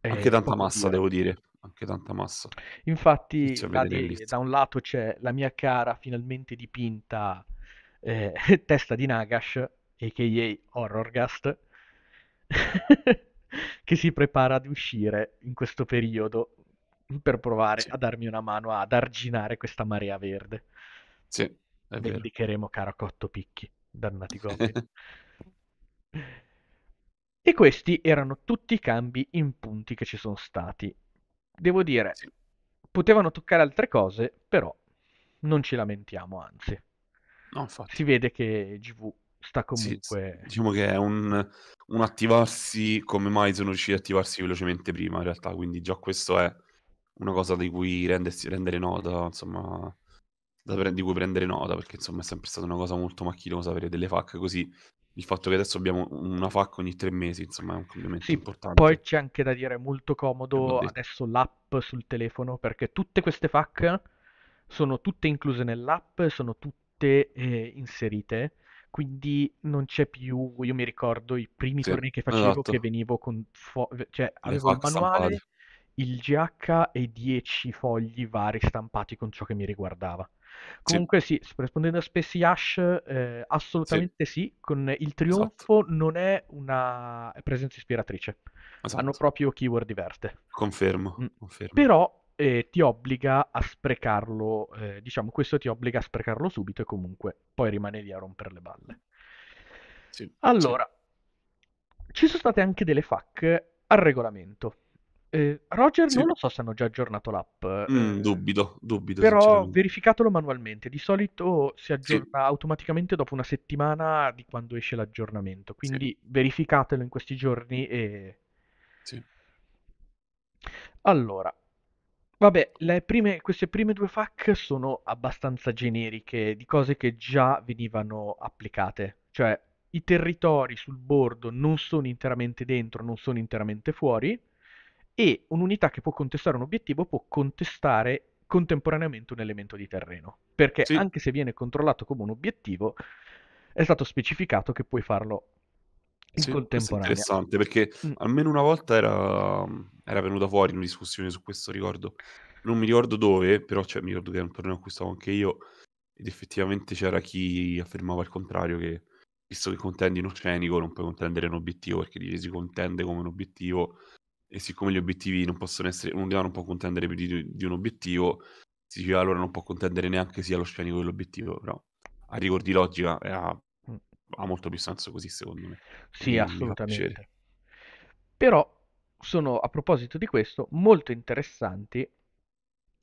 Sì. Anche tanta massa, dire. devo dire. Anche tanta massa. Infatti, di, da un lato c'è la mia cara finalmente dipinta eh, testa di Nagash, a.k.a. Horrorgast, che si prepara ad uscire in questo periodo per provare sì. a darmi una mano ad arginare questa marea verde. Sì. È Vendicheremo vero. Cotto Picchi, dannati goblin. e questi erano tutti i cambi in punti che ci sono stati. Devo dire, sì. potevano toccare altre cose, però non ci lamentiamo, anzi. No, si vede che GV sta comunque... Sì, diciamo che è un, un attivarsi come mai sono riusciti ad attivarsi velocemente prima, in realtà, quindi già questo è una cosa di cui rendersi, rendere nota, insomma pre- di cui prendere nota, perché insomma è sempre stata una cosa molto macchinosa avere delle FAC così. Il fatto che adesso abbiamo una FAC ogni tre mesi, insomma, è un cambiamento sì, importante. Poi c'è anche da dire, è molto comodo è boh, adesso l'app sul telefono, perché tutte queste FAC sono tutte incluse nell'app, sono tutte eh, inserite quindi non c'è più, io mi ricordo i primi sì, tornei che facevo esatto. che venivo con, fo- cioè avevo il manuale, stampati. il GH e 10 fogli vari stampati con ciò che mi riguardava. Comunque sì, sì rispondendo a Spacey Ash, eh, assolutamente sì. sì. con il trionfo esatto. non è una presenza ispiratrice, esatto. hanno proprio keyword diverse. Confermo, mm. confermo. Però eh, ti obbliga a sprecarlo, eh, diciamo questo ti obbliga a sprecarlo subito e comunque poi rimane lì a rompere le balle. Sì. Allora, ci sono state anche delle fac al regolamento. Eh, Roger sì. non lo so se hanno già aggiornato l'app. Eh, mm, dubito, dubito. Però verificatelo manualmente. Di solito si aggiorna sì. automaticamente dopo una settimana di quando esce l'aggiornamento. Quindi sì. verificatelo in questi giorni e... Sì. Allora, vabbè, prime, queste prime due FAQ sono abbastanza generiche di cose che già venivano applicate. Cioè, i territori sul bordo non sono interamente dentro, non sono interamente fuori e un'unità che può contestare un obiettivo può contestare contemporaneamente un elemento di terreno, perché sì. anche se viene controllato come un obiettivo, è stato specificato che puoi farlo in sì, contemporanea. È interessante perché mm. almeno una volta era, era, venuta fuori una discussione su questo, ricordo. Non mi ricordo dove, però cioè, mi ricordo che era un torneo a cui stavo anche io ed effettivamente c'era chi affermava il contrario che visto che contendi in oceanico non puoi contendere un obiettivo perché si contende come un obiettivo e siccome gli obiettivi non possono essere, un non può contendere più di, di, un obiettivo, si diceva allora non può contendere neanche sia lo scenico che l'obiettivo, però a rigor di logica eh, ha, mm. ha molto più senso così secondo me. Sì, Quindi assolutamente. Però sono, a proposito di questo, molto interessanti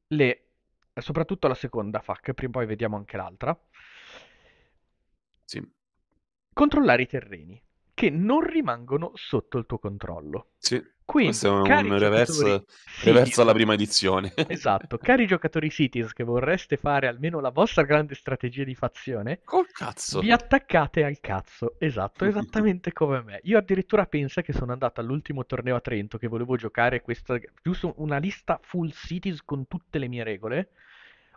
le, soprattutto la seconda FAC, prima poi vediamo anche l'altra. Sì. Controllare i terreni che non rimangono sotto il tuo controllo. Sì. Quindi, Questo è un reverso, reverso alla prima edizione. Esatto, cari giocatori Cities che vorreste fare almeno la vostra grande strategia di fazione, Col cazzo. vi attaccate al cazzo, esatto, esattamente come me. Io addirittura penso che sono andato all'ultimo torneo a Trento che volevo giocare questa, giusto una lista full Cities con tutte le mie regole,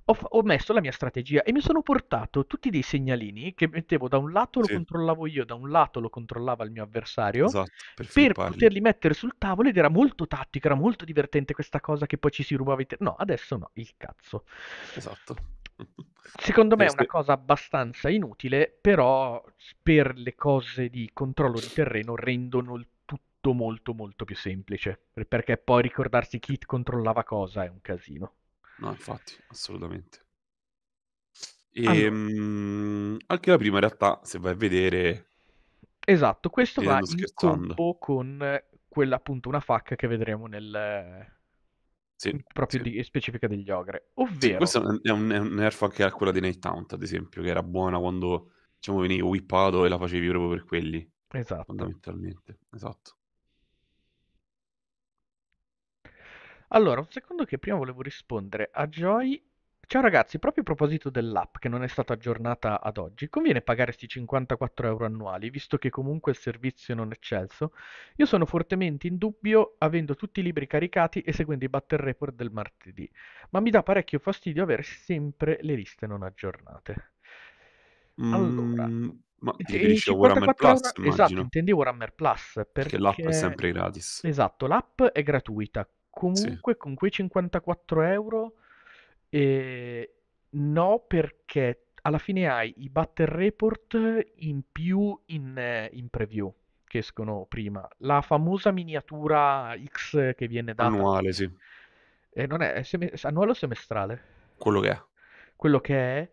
ho, ho, messo la mia strategia e mi sono portato tutti dei segnalini che mettevo da un lato lo sì. controllavo io, da un lato lo controllava il mio avversario, esatto, per, per poterli mettere sul tavolo ed era molto tattica, era molto divertente questa cosa che poi ci si rubava i te- No, adesso no, il cazzo. Esatto. Secondo me è una cosa abbastanza inutile, però per le cose di controllo di terreno rendono il tutto molto molto più semplice, perché poi ricordarsi chi controllava cosa è un casino. No, infatti, assolutamente. E, Allora, mm, anche la prima in realtà, se vai a vedere, esatto, questo va ridendo in combo con quella appunto una facca che vedremo nel Sì, proprio sì. di specifica degli ogre, Sì, ovvero questo è un, è un- nerf anche a quella di Night Hunt, ad esempio, che era buona quando, diciamo, venivi whippato e la facevi proprio per quelli, Esatto. fondamentalmente. Esatto. Allora, un secondo che prima volevo rispondere a Joy. Ciao ragazzi, proprio a proposito dell'app che non è stata aggiornata ad oggi, conviene pagare questi 54 euro annuali, visto che comunque il servizio non è eccelso? Io sono fortemente in dubbio, avendo tutti i libri caricati e seguendo i battle report del martedì, ma mi dà parecchio fastidio avere sempre le liste non aggiornate. Allora, mm, ma ti riferisci a Warhammer Plus? Euro... Esatto, intendi Warhammer Plus perché... perché l'app è sempre gratis. Esatto, l'app è gratuita, Comunque sì. con quei 54 euro eh, no perché alla fine hai i battle report in più in, eh, in preview che escono prima, la famosa miniatura X che viene data. Annuale, sì. Eh, non è, è, sem- annuale o semestrale? Quello che è. Quello che è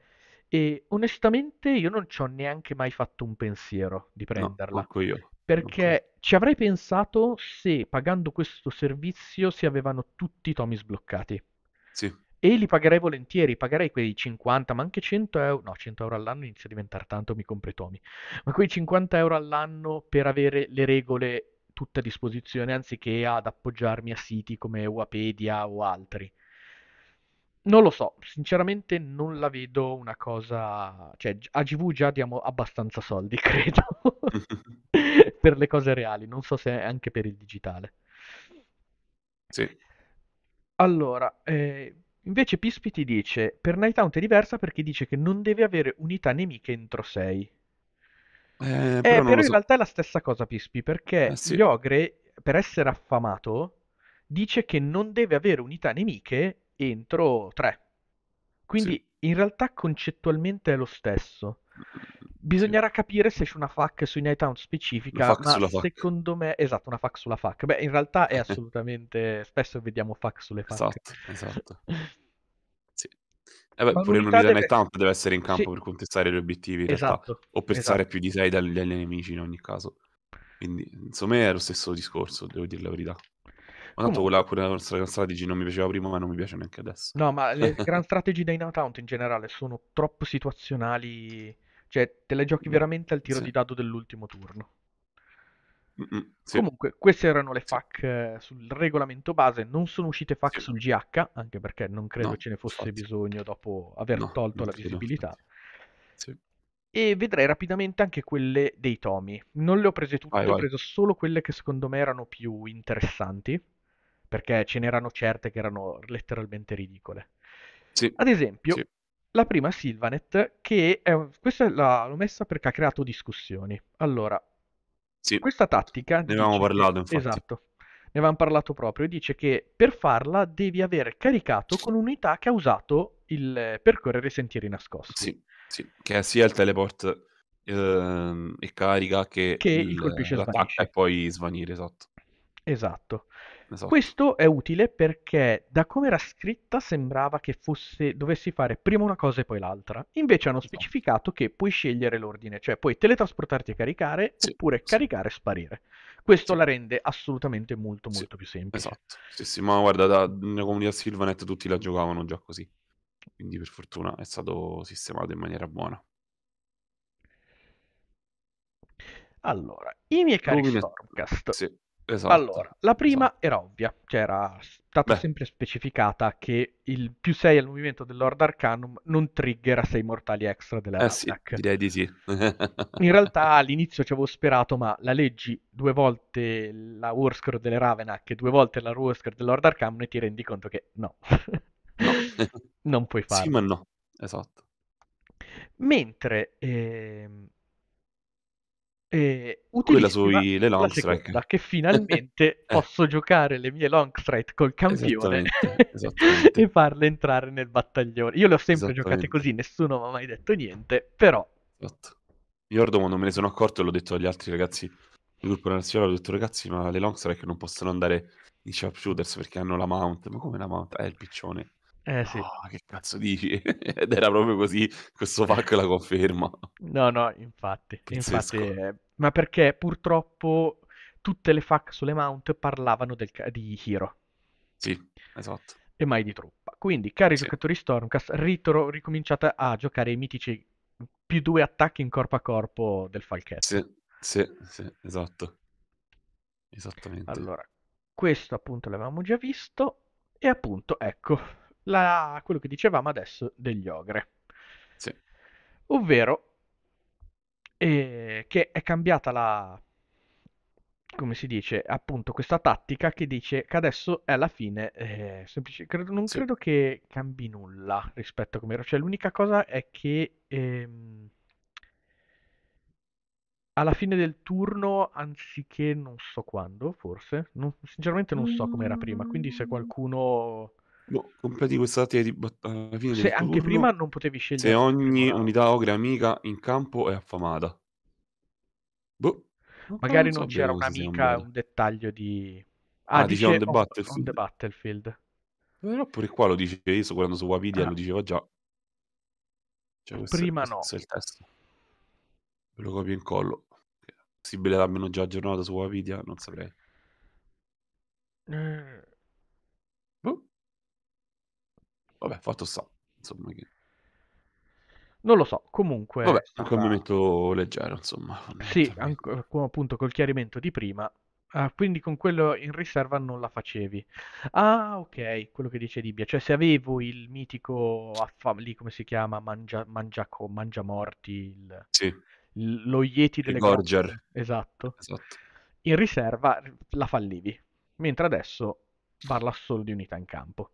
e onestamente io non ci ho neanche mai fatto un pensiero di prenderla. No, io. Perché io. ci avrei pensato se pagando questo servizio si avevano tutti i tomi sbloccati. Sì. E li pagherei volentieri, pagherei quei 50, ma anche 100 euro, no 100 euro all'anno inizia a diventare tanto, mi compro i tomi, ma quei 50 euro all'anno per avere le regole tutte a disposizione anziché ad appoggiarmi a siti come Wapedia o altri. Non lo so, sinceramente non la vedo una cosa... Cioè, AGV già diamo abbastanza soldi, credo, per le cose reali, non so se è anche per il digitale. Sì. Allora, eh, invece Pispi ti dice, per Nighthound è diversa perché dice che non deve avere unità nemiche entro 6. Eh, eh, però, eh, però in so. realtà è la stessa cosa Pispi, perché eh, sì. Ogre, per essere affamato, dice che non deve avere unità nemiche entro 3. Quindi sì. in realtà concettualmente è lo stesso. Bisognerà sì. capire se c'è una FAC su Nighthound specifica, ma secondo fac. me... Esatto, una FAC sulla FAC. Beh, in realtà è assolutamente... spesso vediamo FAC sulle FAC. Esatto, esatto. sì. Eh beh, pure l'unità deve... Nighthound deve essere in campo sì. per contestare gli obiettivi, in esatto, realtà. O per esatto. più di 6 dagli, dagli nemici, in ogni caso. Quindi, insomma, è lo stesso discorso, devo dire la verità. Ma tanto quella, nostra Grand Strategy non mi piaceva prima, ma non mi piace neanche adesso. No, ma le Grand Strategy dei Account in generale sono troppo situazionali. Cioè, te le giochi mm. veramente al tiro sì. di dado dell'ultimo turno. Sì. Comunque, queste erano le FAC eh, sul regolamento base. Non sono uscite FAC sul GH, anche perché non credo no, ce ne fosse infatti. bisogno dopo aver no, tolto la visibilità. Sì e vedrei rapidamente anche quelle dei tomi. Non le ho prese tutte, vai, vai. ho preso solo quelle che secondo me erano più interessanti perché ce n'erano certe che erano letteralmente ridicole. Sì. Ad esempio, sì. la prima Silvanet, che è, questa la, l'ho messa perché ha creato discussioni. Allora, sì. questa tattica... Ne avevamo parlato, infatti. Esatto, ne avevamo parlato proprio, dice che per farla devi aver caricato con un'unità che ha usato il percorrere i sentieri nascosti. Sì, sì. che è sia il teleport ehm, e carica che, che il, il colpisce l'attacca e poi svanire, esatto. Esatto so. Questo è utile perché da come era scritta sembrava che fosse, dovessi fare prima una cosa e poi l'altra. Invece hanno esatto. specificato che puoi scegliere l'ordine, cioè puoi teletrasportarti e caricare sì, oppure sì. caricare e sparire. Questo sì. la rende assolutamente molto molto più semplice. Esatto. Sì, sì, ma guarda, da, nella comunità Silvanet tutti la giocavano già così. Quindi per fortuna è stato sistemato in maniera buona. Allora, i miei cari Lumine... Stormcast. Sì. Esatto. Allora, la prima esatto. era ovvia, cioè era stata Beh. sempre specificata che il più 6 al movimento del Lord Arcanum non triggera 6 mortali extra della eh sì, direi di sì. In realtà all'inizio ci avevo sperato, ma la leggi due volte la Warscore delle Ravenac e due volte la Warscore del Lord Arcanum e ti rendi conto che no, no. non puoi farlo. Sì, ma no, esatto. Mentre... Ehm eh, quella sulle long strike che finalmente posso giocare le mie long strike col campione esattamente, esattamente. e farle entrare nel battaglione. Io le ho sempre giocate così, nessuno mi ha mai detto niente, però... Esatto. Mi ricordo quando me ne sono accorto e l'ho detto agli altri ragazzi del gruppo nazionale, ho detto ragazzi ma le long strike non possono andare in sharpshooters perché hanno la mount. Ma come la mount? È eh, il piccione. Eh sì. Oh, che cazzo dici? Ed era proprio così, questo pack la conferma. No, no, infatti. infatti eh, ma perché purtroppo tutte le FAQ sulle mount parlavano del, di Hiro. Sì, esatto. E mai di truppa. Quindi, cari sì. giocatori Stormcast, ritro- ricominciate a giocare i mitici più due attacchi in corpo a corpo del falchetto. Sì, sì, sì, esatto. Esattamente. Allora, questo appunto l'avevamo già visto. E appunto, ecco, la, quello che dicevamo adesso degli ogre. Sì. Ovvero eh, che è cambiata la, come si dice, appunto questa tattica che dice che adesso è alla fine eh, semplice, credo, non sì. credo che cambi nulla rispetto a come era, cioè l'unica cosa è che ehm, alla fine del turno, anziché non so quando, forse, non, sinceramente non so come era prima, quindi se mm. qualcuno Boh, completi questa tattica di battaglia alla Se del anche turno, prima non potevi scegliere. se ogni unità ogre amica in campo è affamata. Boh. Magari non, so bene c'era boh, un'amica, un dettaglio di... Ah, ah dice on oh, the battlefield. Eh, on the battlefield. Però pure qua lo dice, io sto guardando su Wikipedia, Ah. lo diceva già. Cioè, questo è- Prima no. Questo è il testo. Ve lo copio e incollo. Possibile almeno già aggiornato su Wikipedia, non saprei. Eh, Vabbè, fatto sta. Insomma, che... Non lo so, comunque... Vabbè, stata... anche un momento leggero, insomma. Sì, anche, appunto col chiarimento di prima. Ah, quindi con quello in riserva non la facevi. Ah, ok, quello che dice Libia. Cioè se avevo il mitico, affa- lì come si chiama, mangia, mangiaco, mangiamorti, il... Sì. L- lo Yeti delle Gorger. Esatto. esatto. In riserva la fallivi, mentre adesso parla solo di unità in campo.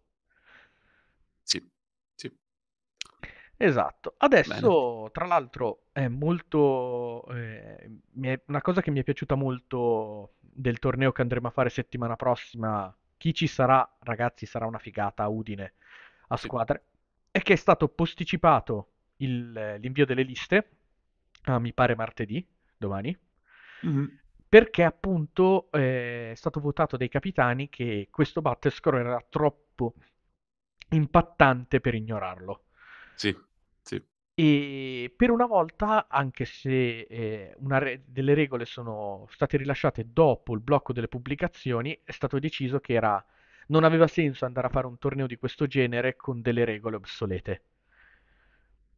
Esatto, adesso Bene. tra l'altro è molto, eh, una cosa che mi è piaciuta molto del torneo che andremo a fare settimana prossima, chi ci sarà ragazzi sarà una figata a Udine a squadre, sì. è che è stato posticipato il, l'invio delle liste, a, ah, mi pare martedì, domani, mm-hmm. perché appunto eh, è stato votato dai capitani che questo battescore era troppo impattante per ignorarlo. Sì e per una volta, anche se eh, re- delle regole sono state rilasciate dopo il blocco delle pubblicazioni, è stato deciso che era, non aveva senso andare a fare un torneo di questo genere con delle regole obsolete.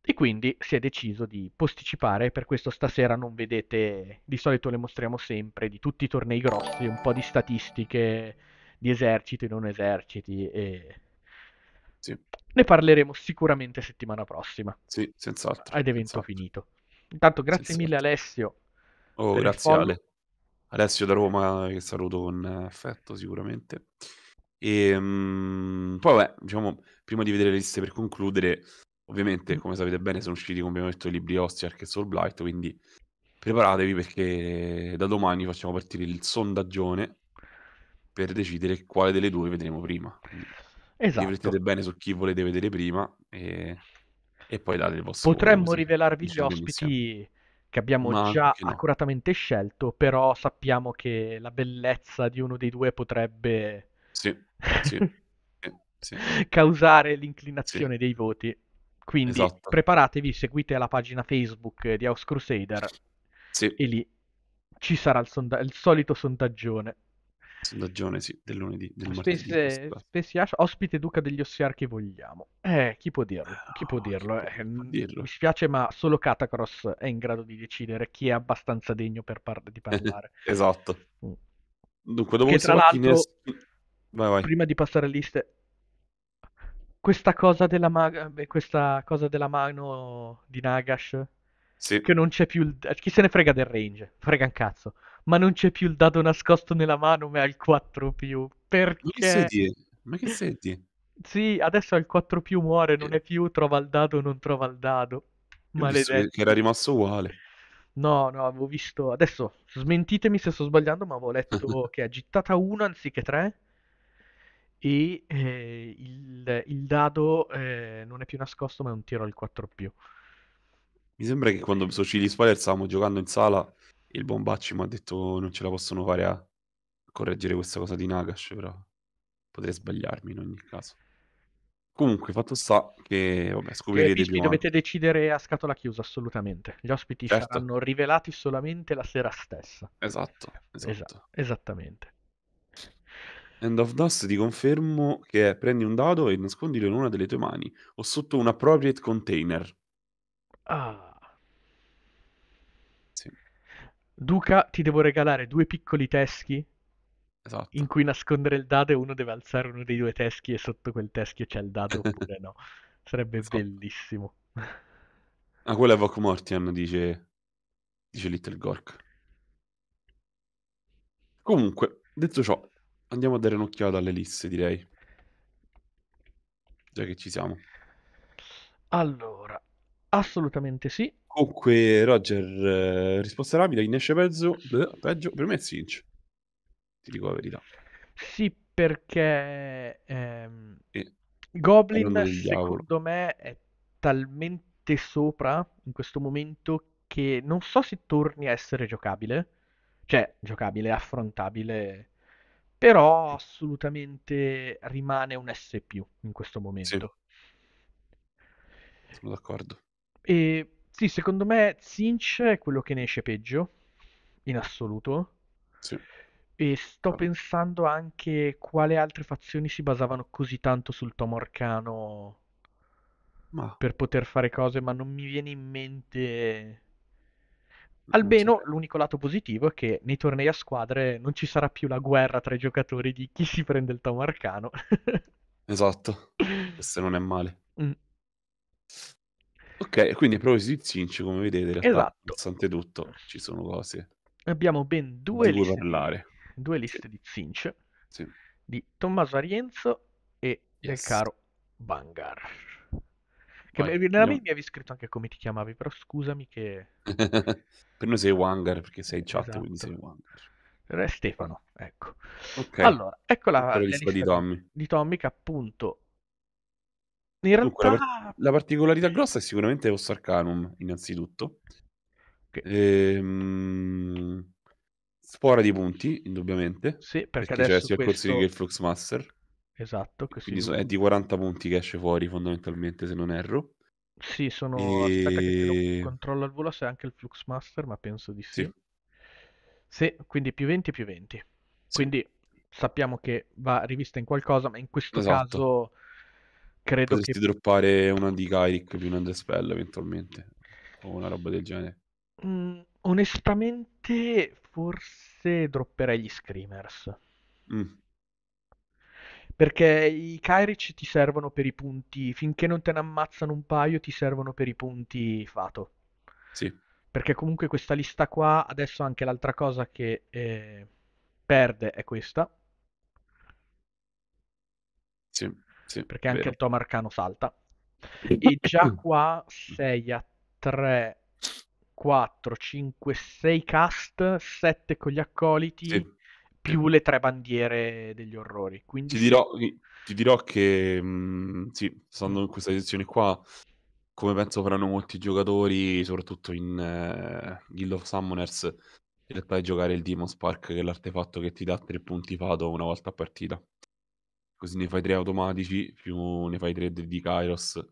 E quindi si è deciso di posticipare, per questo stasera non vedete, di solito le mostriamo sempre, di tutti i tornei grossi, un po' di statistiche, di eserciti, e non eserciti e sì. Ne parleremo sicuramente settimana prossima. Sì, senz'altro. Ad evento senz'altro. finito. Intanto grazie senz'altro. mille Alessio. Oh, grazie Ale. Alessio da Roma che saluto con affetto sicuramente. E um, poi vabbè, diciamo, prima di vedere le liste per concludere, ovviamente, come sapete bene, sono usciti, come abbiamo detto, i libri Ostiark e Soul Blight, quindi preparatevi perché da domani facciamo partire il sondaggione per decidere quale delle due vedremo prima. Quindi... Esatto. Riflettete bene su chi volete vedere prima e, e poi date il vostro Potremmo voto, rivelarvi gli ospiti che abbiamo Ma già no. accuratamente scelto, però sappiamo che la bellezza di uno dei due potrebbe sì, sì, sì, causare l'inclinazione dei voti. Quindi esatto. preparatevi, seguite la pagina Facebook di House Crusader e lì ci sarà il, sonda- il solito sondaggione. Sondaggione, sì, del lunedì, del Spesse, martedì. Ash, ospite duca degli ossiar chi vogliamo. Eh, chi può dirlo? Ah, chi può dirlo? Eh, chi eh, può mm, dirlo? Mi spiace, ma solo Catacross è in grado di decidere chi è abbastanza degno per par- di parlare. esatto. Mm. Dunque, dopo che tra l'altro, Guinness... vai, vai. prima di passare alle liste, questa cosa della, ma- questa cosa della mano di Nagash... Sì. Che non c'è più il... Chi se ne frega del range? Frega un cazzo ma non c'è più il dado nascosto nella mano, ma è al 4 più. Perché? Ma che senti? Ma che senti? Sì, adesso al 4 più muore, non eh. è più trova il dado, non trova il dado. Maledetto. Che era rimasto uguale. No, no, avevo visto. Adesso smentitemi se sto sbagliando, ma avevo letto che è gittata 1 anziché 3 e eh, il, il, dado eh, non è più nascosto, ma è un tiro al 4 più. Mi sembra che quando sono usciti gli spoiler stavamo giocando in sala il Bombacci mi ha detto non ce la possono fare a correggere questa cosa di Nagash, però potrei sbagliarmi in ogni caso. Comunque, fatto sta che, vabbè, scoprirete che dovete decidere a scatola chiusa, assolutamente. Gli ospiti certo. saranno rivelati solamente la sera stessa. Esatto, esatto. Esa- esattamente. End of Dust ti confermo che è, prendi un dado e nascondilo in una delle tue mani o sotto un appropriate container. Ah Duca, ti devo regalare due piccoli teschi esatto. in cui nascondere il dado e uno deve alzare uno dei due teschi e sotto quel teschio c'è il dado oppure no. Sarebbe esatto. bellissimo. Ah, quello è Voc Mortian, dice, dice Little Gork. Comunque, detto ciò, andiamo a dare un'occhiata alle liste, direi. Già che ci siamo. Allora, assolutamente sì. Comunque, Roger, eh, risposta rapida, chi ne esce peggio, peggio, per me è Sinch, ti dico la verità. Sì, perché ehm, eh, Goblin, secondo me, è talmente sopra in questo momento che non so se torni a essere giocabile, cioè giocabile, affrontabile, però assolutamente rimane un S in questo momento. Sì. Sono d'accordo. E sì, secondo me Sinch è quello che ne esce peggio, in assoluto. Sì. E sto pensando anche quale altre fazioni si basavano così tanto sul tomo arcano ma... per poter fare cose, ma non mi viene in mente... Almeno l'unico lato positivo è che nei tornei a squadre non ci sarà più la guerra tra i giocatori di chi si prende il tomo arcano. esatto, questo non è male. Mm. Ok, quindi proposito di Zinci, come vedete, esatto. nonostante tutto, ci sono cose. Abbiamo ben due, liste, parlare. due liste di Zinci, sì. di Tommaso Arienzo e yes. del caro Bangar. Che Vai, nella no. mail mi avevi scritto anche come ti chiamavi, però scusami che... per noi sei Wangar, perché sei in chat, esatto. quindi sei Wangar. Re Stefano, ecco. Okay. Allora, ecco la, la lista di Tommy. di Tommy che appunto in Dunque, realtà... la, par- la, particolarità grossa è sicuramente Os Arcanum, innanzitutto. Okay. Ehm, spora di punti, indubbiamente. Sì, perché, perché adesso c'è cioè, sia questo... il esatto, corso di Flux Master. Esatto, quindi è di 40 punti che esce fuori fondamentalmente, se non erro. Sì, sono... E... Aspetta che lo controllo al volo se è anche il Flux Master, ma penso di sì. Sì, sì quindi più 20 più 20. Sì. Quindi sappiamo che va rivista in qualcosa, ma in questo esatto. caso Credo Potresti che... droppare una di Kyrick più una Spell eventualmente, o una roba del genere. Mm, onestamente, forse dropperei gli Screamers. Mm. Perché i Kyric ti servono per i punti, finché non te ne ammazzano un paio, ti servono per i punti Fato. Sì. Perché comunque questa lista qua, adesso anche l'altra cosa che eh, perde è questa. Sì sì, perché anche il Tom Arcano salta. E già qua sei a 3, 4, 5, 6 cast, 7 con gli accoliti, sì. più le tre bandiere degli orrori. Quindi... Ti, dirò, ti dirò che, mh, mm, sì, stando in questa sezione qua, come penso faranno molti giocatori, soprattutto in uh, Guild of Summoners, in realtà è giocare il Demon Spark, che è l'artefatto che ti dà 3 punti fado una volta a partita così ne fai tre automatici, più ne fai tre di Kairos,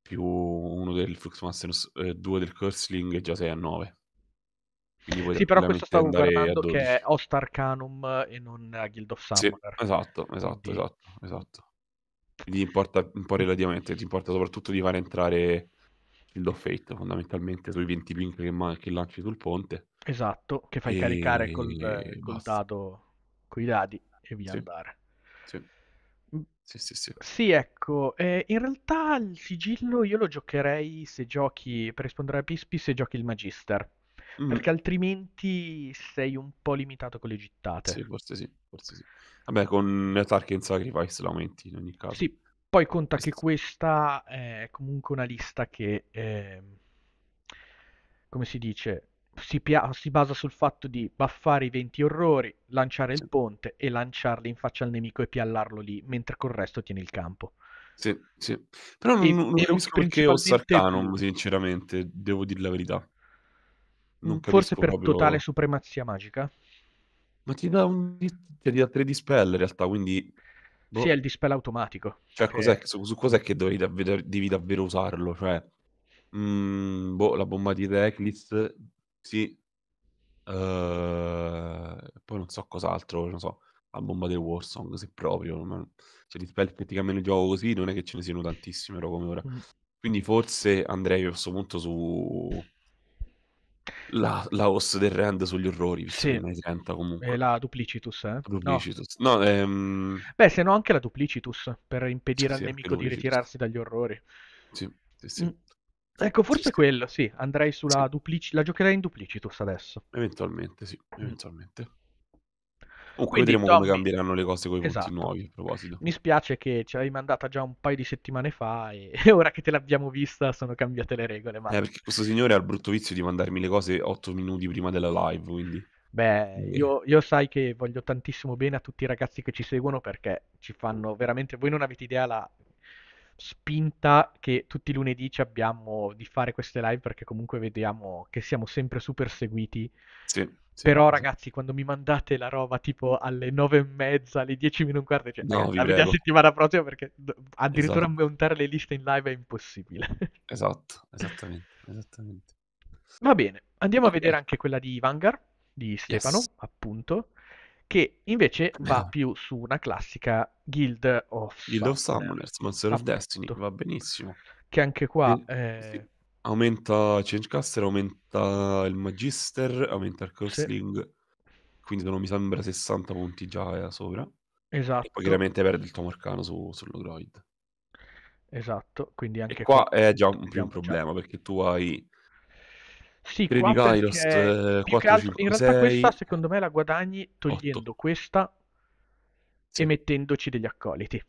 più uno del Flux Masters, eh, due del Cursling e già sei a 9. Sì, però questo stavo guardando che è Host Arcanum e non Guild of Summoner. Sì, esatto, esatto, Quindi... esatto, esatto. Quindi importa un po' relativamente, ti importa soprattutto di fare entrare il of Fate fondamentalmente sui 20 ping che, man- che, lanci sul ponte. Esatto, che fai e... caricare col, col dato, con i dadi e via sì. andare. Sì. Sì, sì, sì. Sì, ecco, eh, in realtà il sigillo io lo giocherei se giochi, per rispondere a Pispi, se giochi il Magister. Mm. Perché altrimenti sei un po' limitato con le gittate. Sì, forse sì, forse sì. Vabbè, con in Sacrifice l'aumenti in ogni caso. Sì, poi conta Questo. che questa è comunque una lista che... Eh, come si dice? si, pia- si, basa sul fatto di baffare i 20 orrori, lanciare sì. il ponte e lanciarli in faccia al nemico e piallarlo lì, mentre col resto tiene il campo. Sì, sì. Però non, e, non e capisco perché ho Sarcanum, sinceramente, devo dire la verità. Non mm, Forse per proprio... totale supremazia magica? Ma ti dà, un... Cioè, ti dà tre dispel in realtà, quindi... Boh. Sì, è il dispel automatico. Cioè, che... cos'è, su, su, cos'è che devi davvero, devi davvero usarlo? Cioè, mm, boh, la bomba di Reclis sì. Eh, poi non so cos'altro, non so, a bomba del Warsong, se proprio. Ma... Cioè, di spellchetti che almeno gioco così, non è che ce ne siano tantissime, però come ora. Quindi forse andrei a questo punto su... La, la host del Rand sugli orrori, sì. ne 30 comunque. E eh, la Duplicitus, eh? Duplicitus. No. no ehm... Beh, se no anche la Duplicitus, per impedire sì, al sì, nemico di ritirarsi dagli orrori. Sì, sì, sì. Mm. Ecco, forse sì, quello, sì. Andrei sulla sì. duplici, la giocherei in duplicitus adesso. Eventualmente, sì, eventualmente. Comunque Quindi, vedremo Tommy... come cambieranno le cose con i esatto. nuovi, a proposito. Mi spiace che ci avevi mandata già un paio di settimane fa e, ora che te l'abbiamo vista sono cambiate le regole. Ma... Eh, perché questo signore ha il brutto vizio di mandarmi le cose otto minuti prima della live, quindi... Beh, io, io, sai che voglio tantissimo bene a tutti i ragazzi che ci seguono perché ci fanno veramente. Voi non avete idea la spinta che tutti i lunedì ci abbiamo di fare queste live perché comunque vediamo che siamo sempre super seguiti. Sì, sì, Però sì. ragazzi, quando mi mandate la roba tipo alle nove e mezza, alle dieci meno un quarto, cioè, no, la vediamo settimana prossima perché addirittura esatto. montare le liste in live è impossibile. Esatto, esattamente, esattamente. Va bene, andiamo Va a vedere bene. anche quella di Vanguard, di Stefano, yes. appunto che invece va ah. più su una classica Guild of, Guild of Summoners, Monster of Destiny, va benissimo. Che anche qua... Eh, sì. Aumenta Changecaster, aumenta il Magister, aumenta il Cursling, sì. quindi non mi sembra 60 punti già sopra. Esatto. E poi esatto. chiaramente perde il tuo arcano su, sull'Ogroid. Esatto, quindi anche... E qua, qua è già un, un problema, già. perché tu hai sì, Credi Kairos eh, 4, altro, 5, in 6. realtà questa secondo me la guadagni togliendo 8. questa sì. e mettendoci degli accoliti.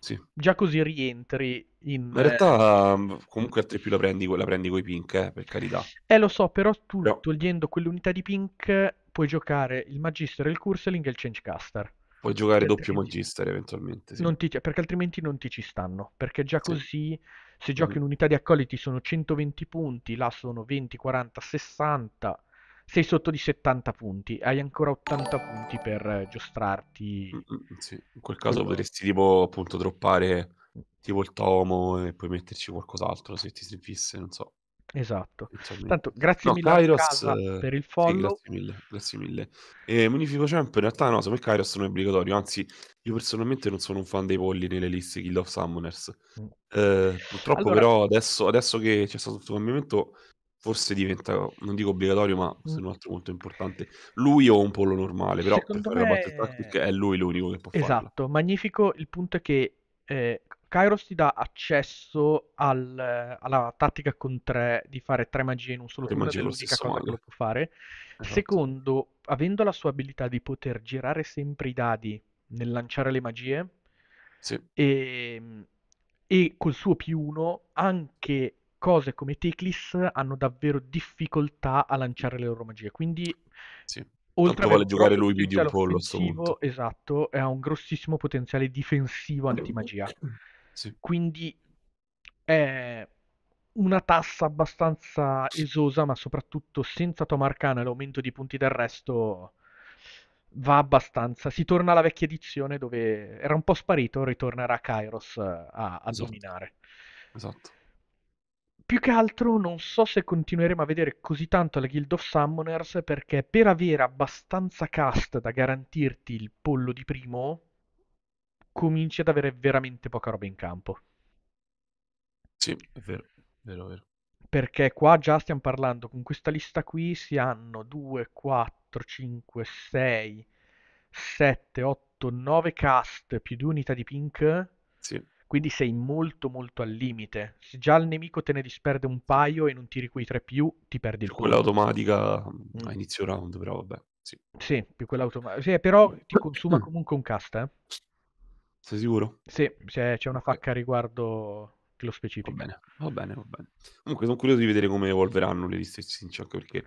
Sì. Già così rientri in... in realtà mm, comunque a più la prendi, la prendi con i pink, eh, per carità. Eh lo so, però tu però... togliendo quell'unità di pink puoi giocare il Magister, il Curseling e il Changecaster. Puoi giocare doppio Magister eventualmente. Sì. Ti, perché altrimenti non ti ci stanno, perché già così se giochi mhm. un'unità di accoliti sono 120 punti, là sono 20, 40, 60. Sei sotto di 70 punti, hai ancora 80 punti per giostrarti. sì. In quel caso allora. potresti tipo appunto droppare tipo il tomo e poi metterci qualcos'altro se ti servisse, non so. Esatto. Tanto, grazie no, mille Kairos, eh, per il follow. Sì, grazie mille. Grazie mille. Eh, Munifico Champ, in realtà no, secondo me Kairos non è obbligatorio, anzi io personalmente non sono un fan dei polli nelle liste Kill of Summoners. Mm. Eh, purtroppo allora... però adesso, adesso che c'è stato questo cambiamento forse diventa, non dico obbligatorio, ma mm. se non altro molto importante. Lui o un pollo normale, però Secondo per fare me... la battle tactic è lui l'unico che può esatto, farlo. magnifico. Il punto è che eh, Kairos ti dà accesso al, alla tattica con tre di fare tre magie in un solo turno, è l'unica cosa male. che lo può fare. Esatto. Secondo, avendo la sua abilità di poter girare sempre i dadi nel lanciare le magie, sì. e, ehm, e col suo più uno anche cose come Teclis hanno davvero difficoltà a lanciare le loro magie. Quindi, sì. oltre a vale giocare lui più di un pollo, esatto, e ha un grossissimo potenziale difensivo antimagia. Sì. Quindi è una tassa abbastanza esosa, ma soprattutto senza Tomar Khan e l'aumento di punti del resto va abbastanza. Si torna alla vecchia edizione dove era un po' sparito, ritornerà Kairos a, a esatto. dominare. Esatto. Più che altro non so se continueremo a vedere così tanto la Guild of Summoners perché per avere abbastanza cast da garantirti il pollo di primo cominci ad avere veramente poca roba in campo. Sì, è vero, vero, vero. Perché qua già stiamo parlando, con questa lista qui si hanno 2, 4, 5, 6, 7, 8, 9 cast più 2 unità di pink. Sì. Quindi sei molto molto al limite. Se già il nemico te ne disperde un paio e non tiri quei tre più, ti perdi il Quella automatica mm. a inizio round, però vabbè. Sì, sì più quella automatica. Sì, però ti consuma comunque un cast, eh? Sei sicuro? Sì, c'è, c'è una facca riguardo lo specifico. Va bene, va bene, va bene. Comunque sono curioso di vedere come evolveranno le liste Sinchak perché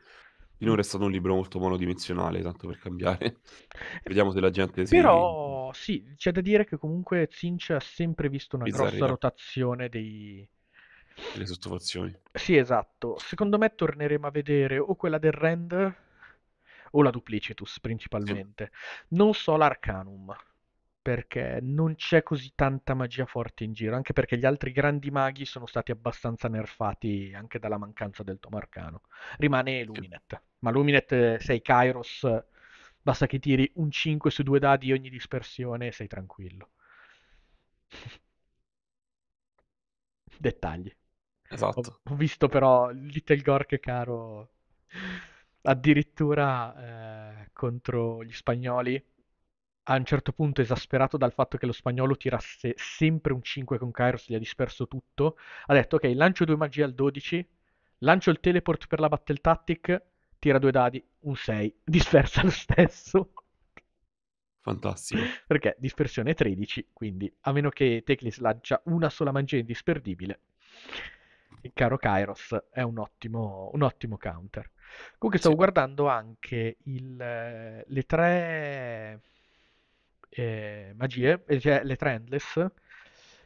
finora è stato un libro molto monodimensionale, tanto per cambiare. Vediamo se la gente si... Però sì, c'è da dire che comunque Cinch ha sempre visto una Bizzarria. grossa rotazione dei... delle sottofazioni. Sì, esatto. Secondo me torneremo a vedere o quella del Render o la Duplicitus principalmente. Sì. Non so l'Arcanum perché non c'è così tanta magia forte in giro, anche perché gli altri grandi maghi sono stati abbastanza nerfati anche dalla mancanza del Tomarcano. Rimane Luminet, ma Luminet eh, sei Kairos, basta che tiri un 5 su 2 dadi ogni dispersione e sei tranquillo. Dettagli. Esatto. Ho visto però Little Gork caro addirittura eh, contro gli spagnoli a un certo punto esasperato dal fatto che lo spagnolo tirasse sempre un 5 con Kairos, gli ha disperso tutto, ha detto ok, lancio due magie al 12, lancio il teleport per la battle tactic, tira due dadi, un 6, dispersa lo stesso. Fantastico. Perché dispersione 13, quindi a meno che Teclis lancia una sola magia indisperdibile, il caro Kairos è un ottimo, un ottimo counter. Comunque stavo sì. guardando anche il, eh, le tre eh, magie, eh, cioè le trendless,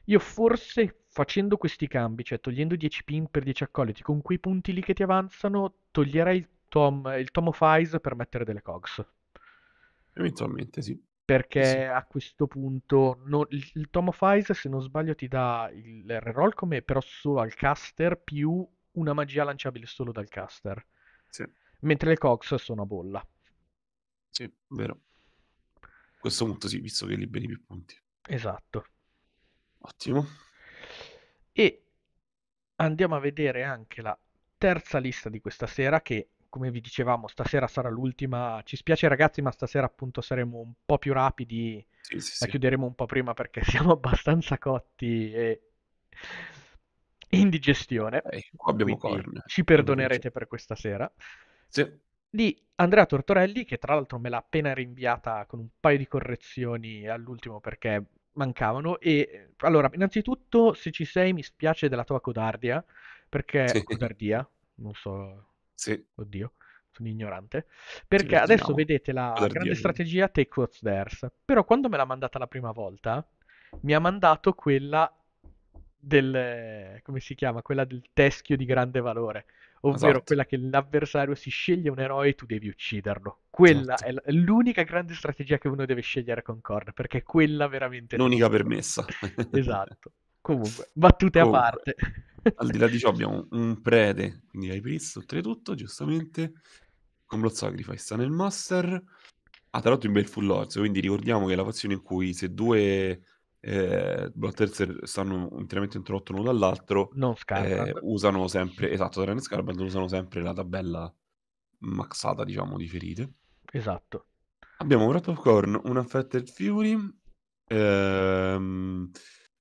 io forse facendo questi cambi, cioè togliendo 10 ping per 10 accoliti, con quei punti lì che ti avanzano, toglierei il Tom, il Tom of Eyes per mettere delle cogs. Eventualmente sì. Perché sì. a questo punto non, il, il Tom of Eyes, se non sbaglio, ti dà il, reroll come però solo al caster più una magia lanciabile solo dal caster. Sì. Mentre le cogs sono a bolla. Sì, vero questo punto sì, visto che liberi più punti. Esatto. Ottimo. E andiamo a vedere anche la terza lista di questa sera che come vi dicevamo stasera sarà l'ultima ci spiace ragazzi ma stasera appunto saremo un po' più rapidi sì, sì, la sì. chiuderemo un po' prima perché siamo abbastanza cotti e indigestione. digestione eh, abbiamo corne. ci perdonerete per questa sera sì di Andrea Tortorelli, che tra l'altro me l'ha appena rinviata con un paio di correzioni all'ultimo perché mancavano. E eh, allora, innanzitutto, se ci sei, mi spiace della tua codardia, perché sì. codardia, non so, sì. oddio, sono ignorante. Perché sì, adesso no. vedete la codardia, grande strategia Take What's Theirs. Però quando me l'ha mandata la prima volta, mi ha mandato quella del come si chiama? Quella del teschio di grande valore ovvero esatto. quella che l'avversario si sceglie un eroe e tu devi ucciderlo. Quella esatto. è l'unica grande strategia che uno deve scegliere con Korn, perché è quella veramente... L'unica permessa. esatto. Comunque, battute Comunque, a parte. al di là di ciò abbiamo un prete, quindi hai priest oltretutto, giustamente, con Blood Sacrifice sta nel Master, ha ah, tra l'altro in bel full lords, quindi ricordiamo che è la fazione in cui se due eh, Bloodthirster stanno interamente interrotto l'uno dall'altro. Non Scarban. Eh, usano sempre, esatto, Terran e Scarban usano sempre la tabella maxata, diciamo, di ferite. Esatto. Abbiamo un Rat of Corn, un Affected Fury, ehm,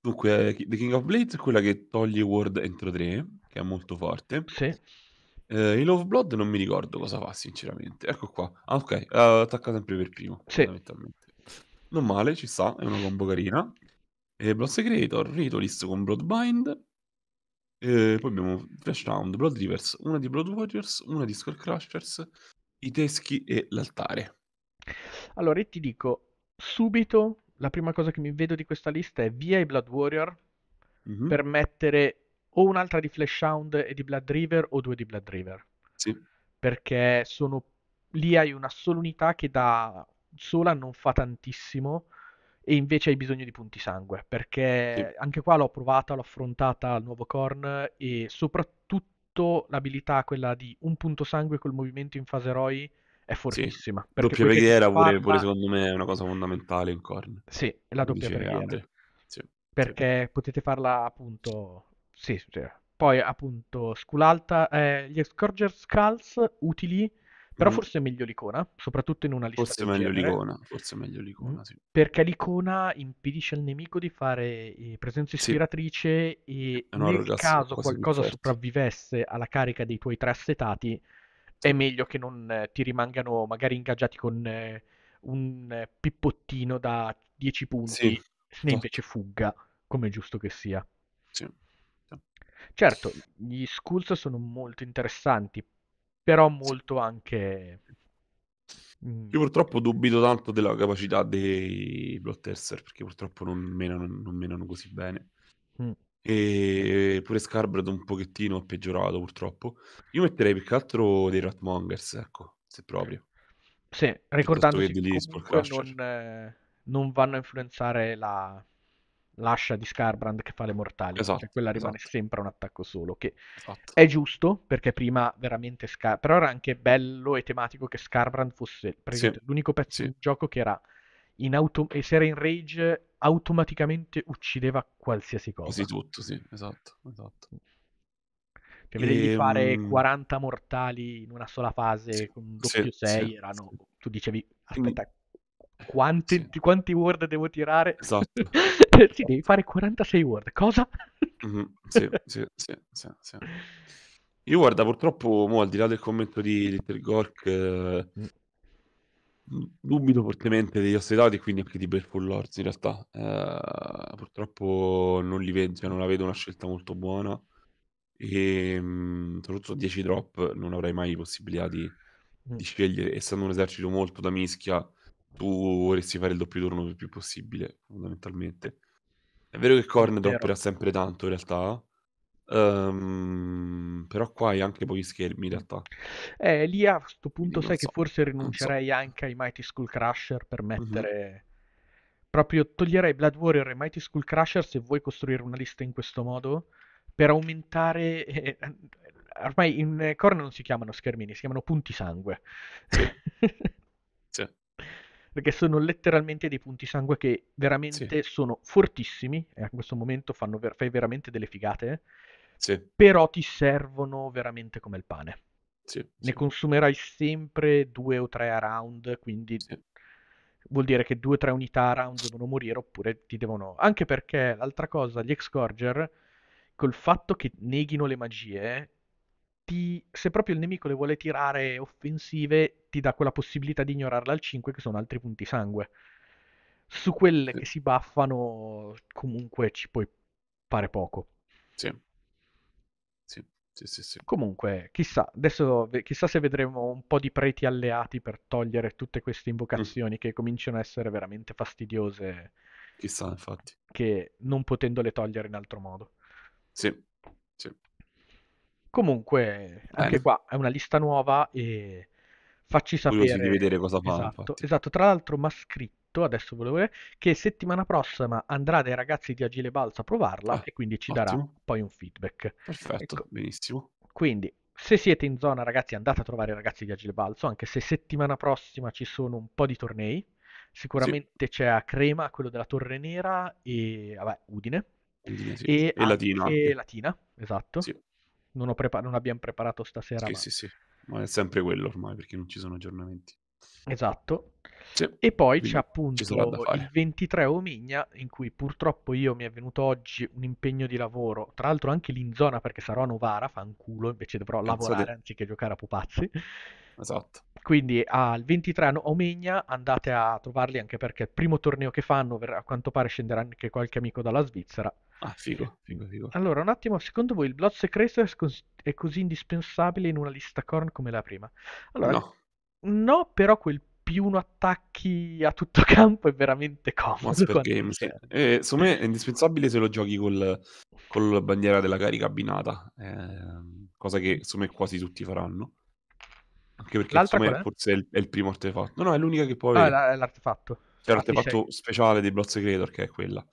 dunque eh, The King of Blades è quella che toglie Ward entro 3, che è molto forte. Sì. Eh, il Love Blood non mi ricordo cosa fa, sinceramente. Ecco qua. Ah, ok, attacca sempre per primo. Sì. Non male, ci sta, è una combo carina eh, Blood Secretor, Ritualist con Bloodbind, eh, poi abbiamo Flash Round, Blood Rivers, una di Blood Warriors, una di Skull Crushers, i Teschi e l'Altare. Allora, io ti dico, subito la prima cosa che mi vedo di questa lista è via i Blood Warrior mm-hmm. per mettere o un'altra di Flash Hound e di Blood River o due di Blood River. Sì. Perché sono lì hai una sola unità che da sola non fa tantissimo e invece hai bisogno di punti sangue, perché sì. anche qua l'ho provata, l'ho affrontata al nuovo Korn e soprattutto l'abilità quella di un punto sangue col movimento in fase eroi è fortissima. Sì. Doppia preghiera parla... pure, pure, secondo me è una cosa fondamentale in Korn. Sì, la doppia preghiera. Sì. Perché potete farla appunto... Sì, sì. Poi appunto Skull Alta, eh, gli Scourger Skulls utili però mm. forse è meglio l'icona, soprattutto in una lista forse meglio genere, l'icona, Forse è meglio l'icona, mm. sì. Perché l'icona impedisce al nemico di fare eh, presenza ispiratrice sì. e no, nel ragazzi, caso qualcosa sopravvivesse alla carica dei tuoi tre assetati, sì. è meglio che non eh, ti rimangano magari ingaggiati con eh, un eh, pippottino da 10 punti, sì. ne invece fugga, come è giusto che sia. Sì. Certo, gli skulls sono molto interessanti, però molto anche... Mm. Io purtroppo dubito tanto della capacità dei blood perché purtroppo non menano, non menano così bene. Mm. E pure Scarbrad un pochettino ha peggiorato purtroppo. Io metterei più che altro dei Ratmongers, ecco, se proprio. Sì, ricordandoci che, non, non vanno a influenzare la, l'ascia di Scarbrand che fa le mortali, esatto, cioè quella rimane esatto. sempre un attacco solo, che esatto. è giusto perché prima veramente Scar... però era anche bello e tematico che Scarbrand fosse sì. l'unico pezzo sì. di gioco che era in auto... e se era in rage automaticamente uccideva qualsiasi cosa. Quasi tutto, sì, esatto, esatto. Cioè, vedevi e... fare 40 ehm mortali in una sola fase sì. con un doppio 6, erano... tu dicevi aspetta quanti, sì. quanti word devo tirare? Esatto. Sì, devi fare 46 word. Cosa? Mm-hmm. Sì, sì, sì, sì, sì, Io guarda, purtroppo, mo, al di là del commento di Little Gork, eh, dubito fortemente degli ossidati, quindi anche di Berfull Lords, in realtà. Eh, purtroppo non li vedo, cioè non la vedo una scelta molto buona. E ehm, mh, soprattutto 10 drop non avrei mai possibilità di, mm. di scegliere, essendo un esercito molto da mischia tu vorresti fare il doppio turno il più possibile, fondamentalmente. È vero che Korn dropperà sempre tanto in realtà. Um, però qua hai anche pochi schermi in realtà. Eh, lì a questo punto non sai so, che forse rinuncerei so. anche ai Mighty School Crusher per mhm. mettere... Mm-hmm. Proprio toglierei Blood Warrior e Mighty School Crusher se vuoi costruire una lista in questo modo per aumentare... Eh, eh, ormai in Korn non si chiamano schermini, si chiamano punti sangue. Sì. sì perché sono letteralmente dei punti sangue che veramente sì. sono fortissimi e a questo momento fanno, fai veramente delle figate, eh. sì. però ti servono veramente come il pane. Sì, ne consumerai sempre due o tre a round, quindi vuol dire che due o tre unità a round devono morire oppure ti devono... Anche perché l'altra cosa, gli Excorger, col fatto che neghino le magie, ti, se proprio il nemico le vuole tirare offensive, ti dà quella possibilità di ignorarla al 5, che sono altri punti sangue. Su quelle sì. che si buffano, comunque ci puoi fare poco. Sì. Sì, sì, sì, sì. Comunque, chissà, adesso chissà se vedremo un po' di preti alleati per togliere tutte queste invocazioni mm. che cominciano a essere veramente fastidiose. Chissà, infatti. Che non potendole togliere in altro modo. Sì, Comunque, Bene. anche qua è una lista nuova e facci sapere. Curiosi sapere. di vedere cosa fa. Esatto, esatto. tra l'altro mi ha scritto, adesso volevo vedere, che settimana prossima andrà dai ragazzi di Agile Balsa a provarla ah, e quindi ci ottimo. darà poi un feedback. Perfetto, ecco. benissimo. Quindi, se siete in zona, ragazzi, andate a trovare i ragazzi di Agile Balzo, anche se settimana prossima ci sono un po' di tornei. Sicuramente sì. c'è a Crema, quello della Torre Nera e vabbè, Udine. Udine sì. E, e Latina. E Latina, esatto. Sì non, prepar- non abbiamo preparato stasera. Sì, ma... sì, sì, ma è sempre quello ormai perché non ci sono aggiornamenti. Esatto. Sì, e poi c'è appunto il 23 Omigna in cui purtroppo io mi è venuto oggi un impegno di lavoro, tra l'altro anche lì in zona perché sarò a Novara, fanculo, invece dovrò Penso lavorare te. anziché giocare a pupazzi. Esatto. Quindi al 23 a Omegna andate a trovarli anche perché il primo torneo che fanno, a quanto pare scenderà anche qualche amico dalla Svizzera. Ah, figo, figo, figo. Allora, un attimo, secondo voi il Blood e è così indispensabile in una lista corn come la prima? Allora, no. No, però quel più uno attacchi a tutto campo è veramente comodo. Quando... Games. Eh, secondo me è indispensabile se lo giochi col, col bandiera della carica abbinata, eh, cosa che secondo me quasi tutti faranno. Anche perché insomma, è? forse è il, è il, primo artefatto. No, no, è l'unica che poi... Ah, è l'artefatto. C'è ah, l'artefatto c'è. speciale dei Blood Secretor che è quella.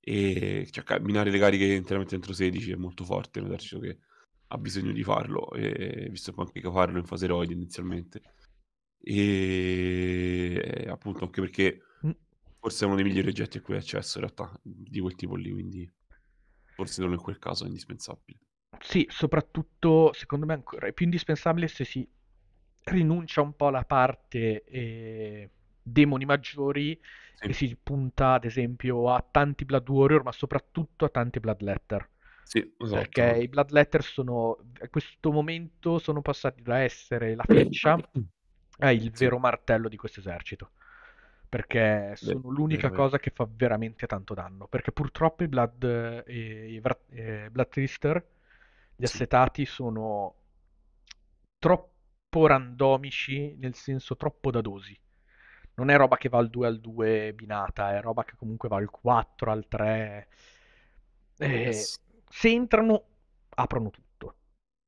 E cioè, camminare le cariche interamente entro 16 è molto forte, è un esercito che ha bisogno di farlo, e, visto che può anche farlo in fase eroide inizialmente. E eh, appunto anche perché mm. forse è uno dei migliori oggetti a cui hai accesso in realtà, di quel tipo lì, quindi forse non in quel caso è indispensabile. Sì, soprattutto secondo me ancora è più indispensabile se si rinuncia un po' alla parte eh, demoni maggiori sì. e si punta ad esempio a tanti Blood Warrior ma soprattutto a tanti Blood Letter. Sì, esatto. Perché i Blood Letter sono, a questo momento sono passati da essere la freccia a il vero martello di questo esercito. Perché sono l'unica cosa che fa veramente tanto danno. Perché purtroppo i Blood, eh, i, i, i eh, Blood Twister, gli assetati sono troppo troppo randomici, nel senso troppo da dosi. Non è roba che va al 2 al 2 binata, è roba che comunque va al 4 al 3. Eh, eh, sì. Se entrano, aprono tutto.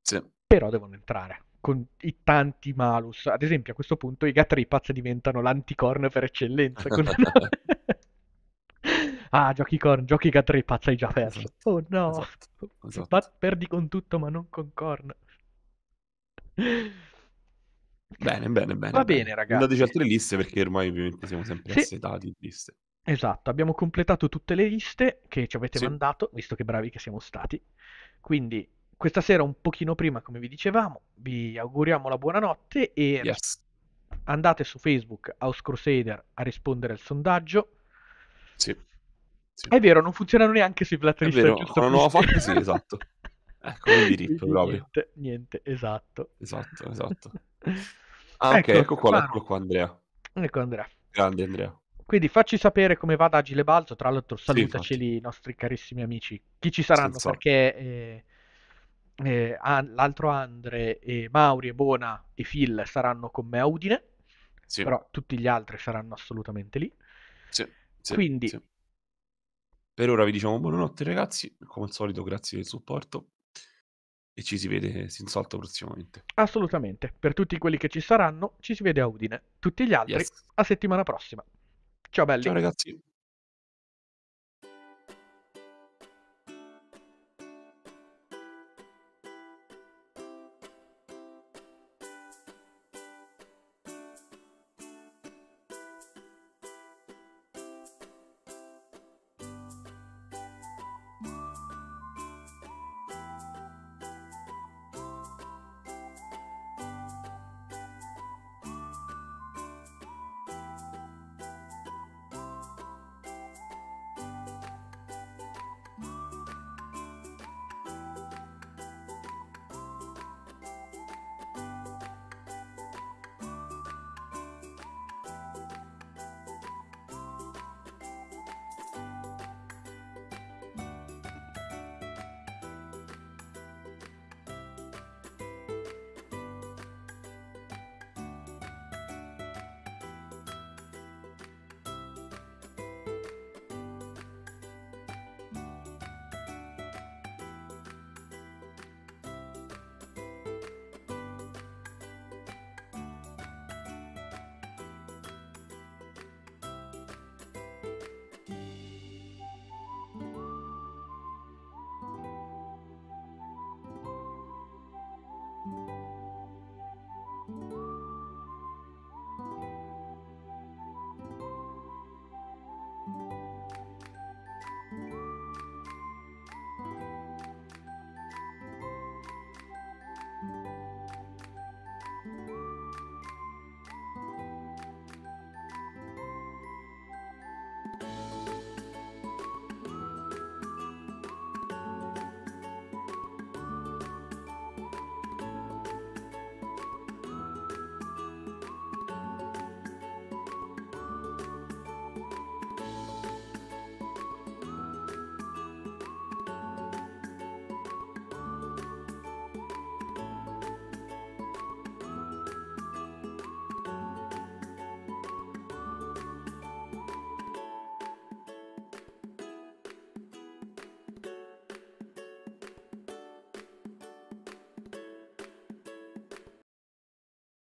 Sì. Però devono entrare con i tanti malus. Ad esempio, a questo punto i Gatripaz diventano l'anticorn per eccellenza. Con... ah, giochi corn, giochi Gatripaz, hai già perso. Esatto. Oh no, esatto. Esatto. perdi con tutto ma non con corn. Bene, bene, bene. Va bene, bene. ragazzi. Andateci altre liste perché ormai ovviamente siamo sempre sì. assetati di liste. Esatto, abbiamo completato tutte le liste che ci avete sì. mandato, visto che bravi che siamo stati. Quindi questa sera un pochino prima, come vi dicevamo, vi auguriamo la buonanotte e yes. andate su Facebook House Crusader a rispondere al sondaggio. Sì. sì. È vero, non funzionano neanche sui platterist. È vero, giusto una nuova fatto, sì, esatto. Ecco, un diritto proprio. Niente, niente, esatto. Esatto, esatto. Ah, ecco, ok, ecco, ecco qua, ecco qua Andrea. Ecco Andrea. Grande Andrea. Quindi facci sapere come va ad Agile Balzo, tra l'altro salutaci sì, i nostri carissimi amici, chi ci saranno Senza. perché eh, eh, an- l'altro Andre, e Mauri e Bona e Phil saranno con me a Udine, sì. però tutti gli altri saranno assolutamente lì. Sì, sì Quindi... Per ora vi diciamo buonanotte ragazzi, come al solito grazie del supporto e ci si vede eh, sin solto prossimamente. Assolutamente, per tutti quelli che ci saranno ci si vede a Udine, tutti gli altri yes. a settimana prossima. Ciao belli. Ciao ragazzi.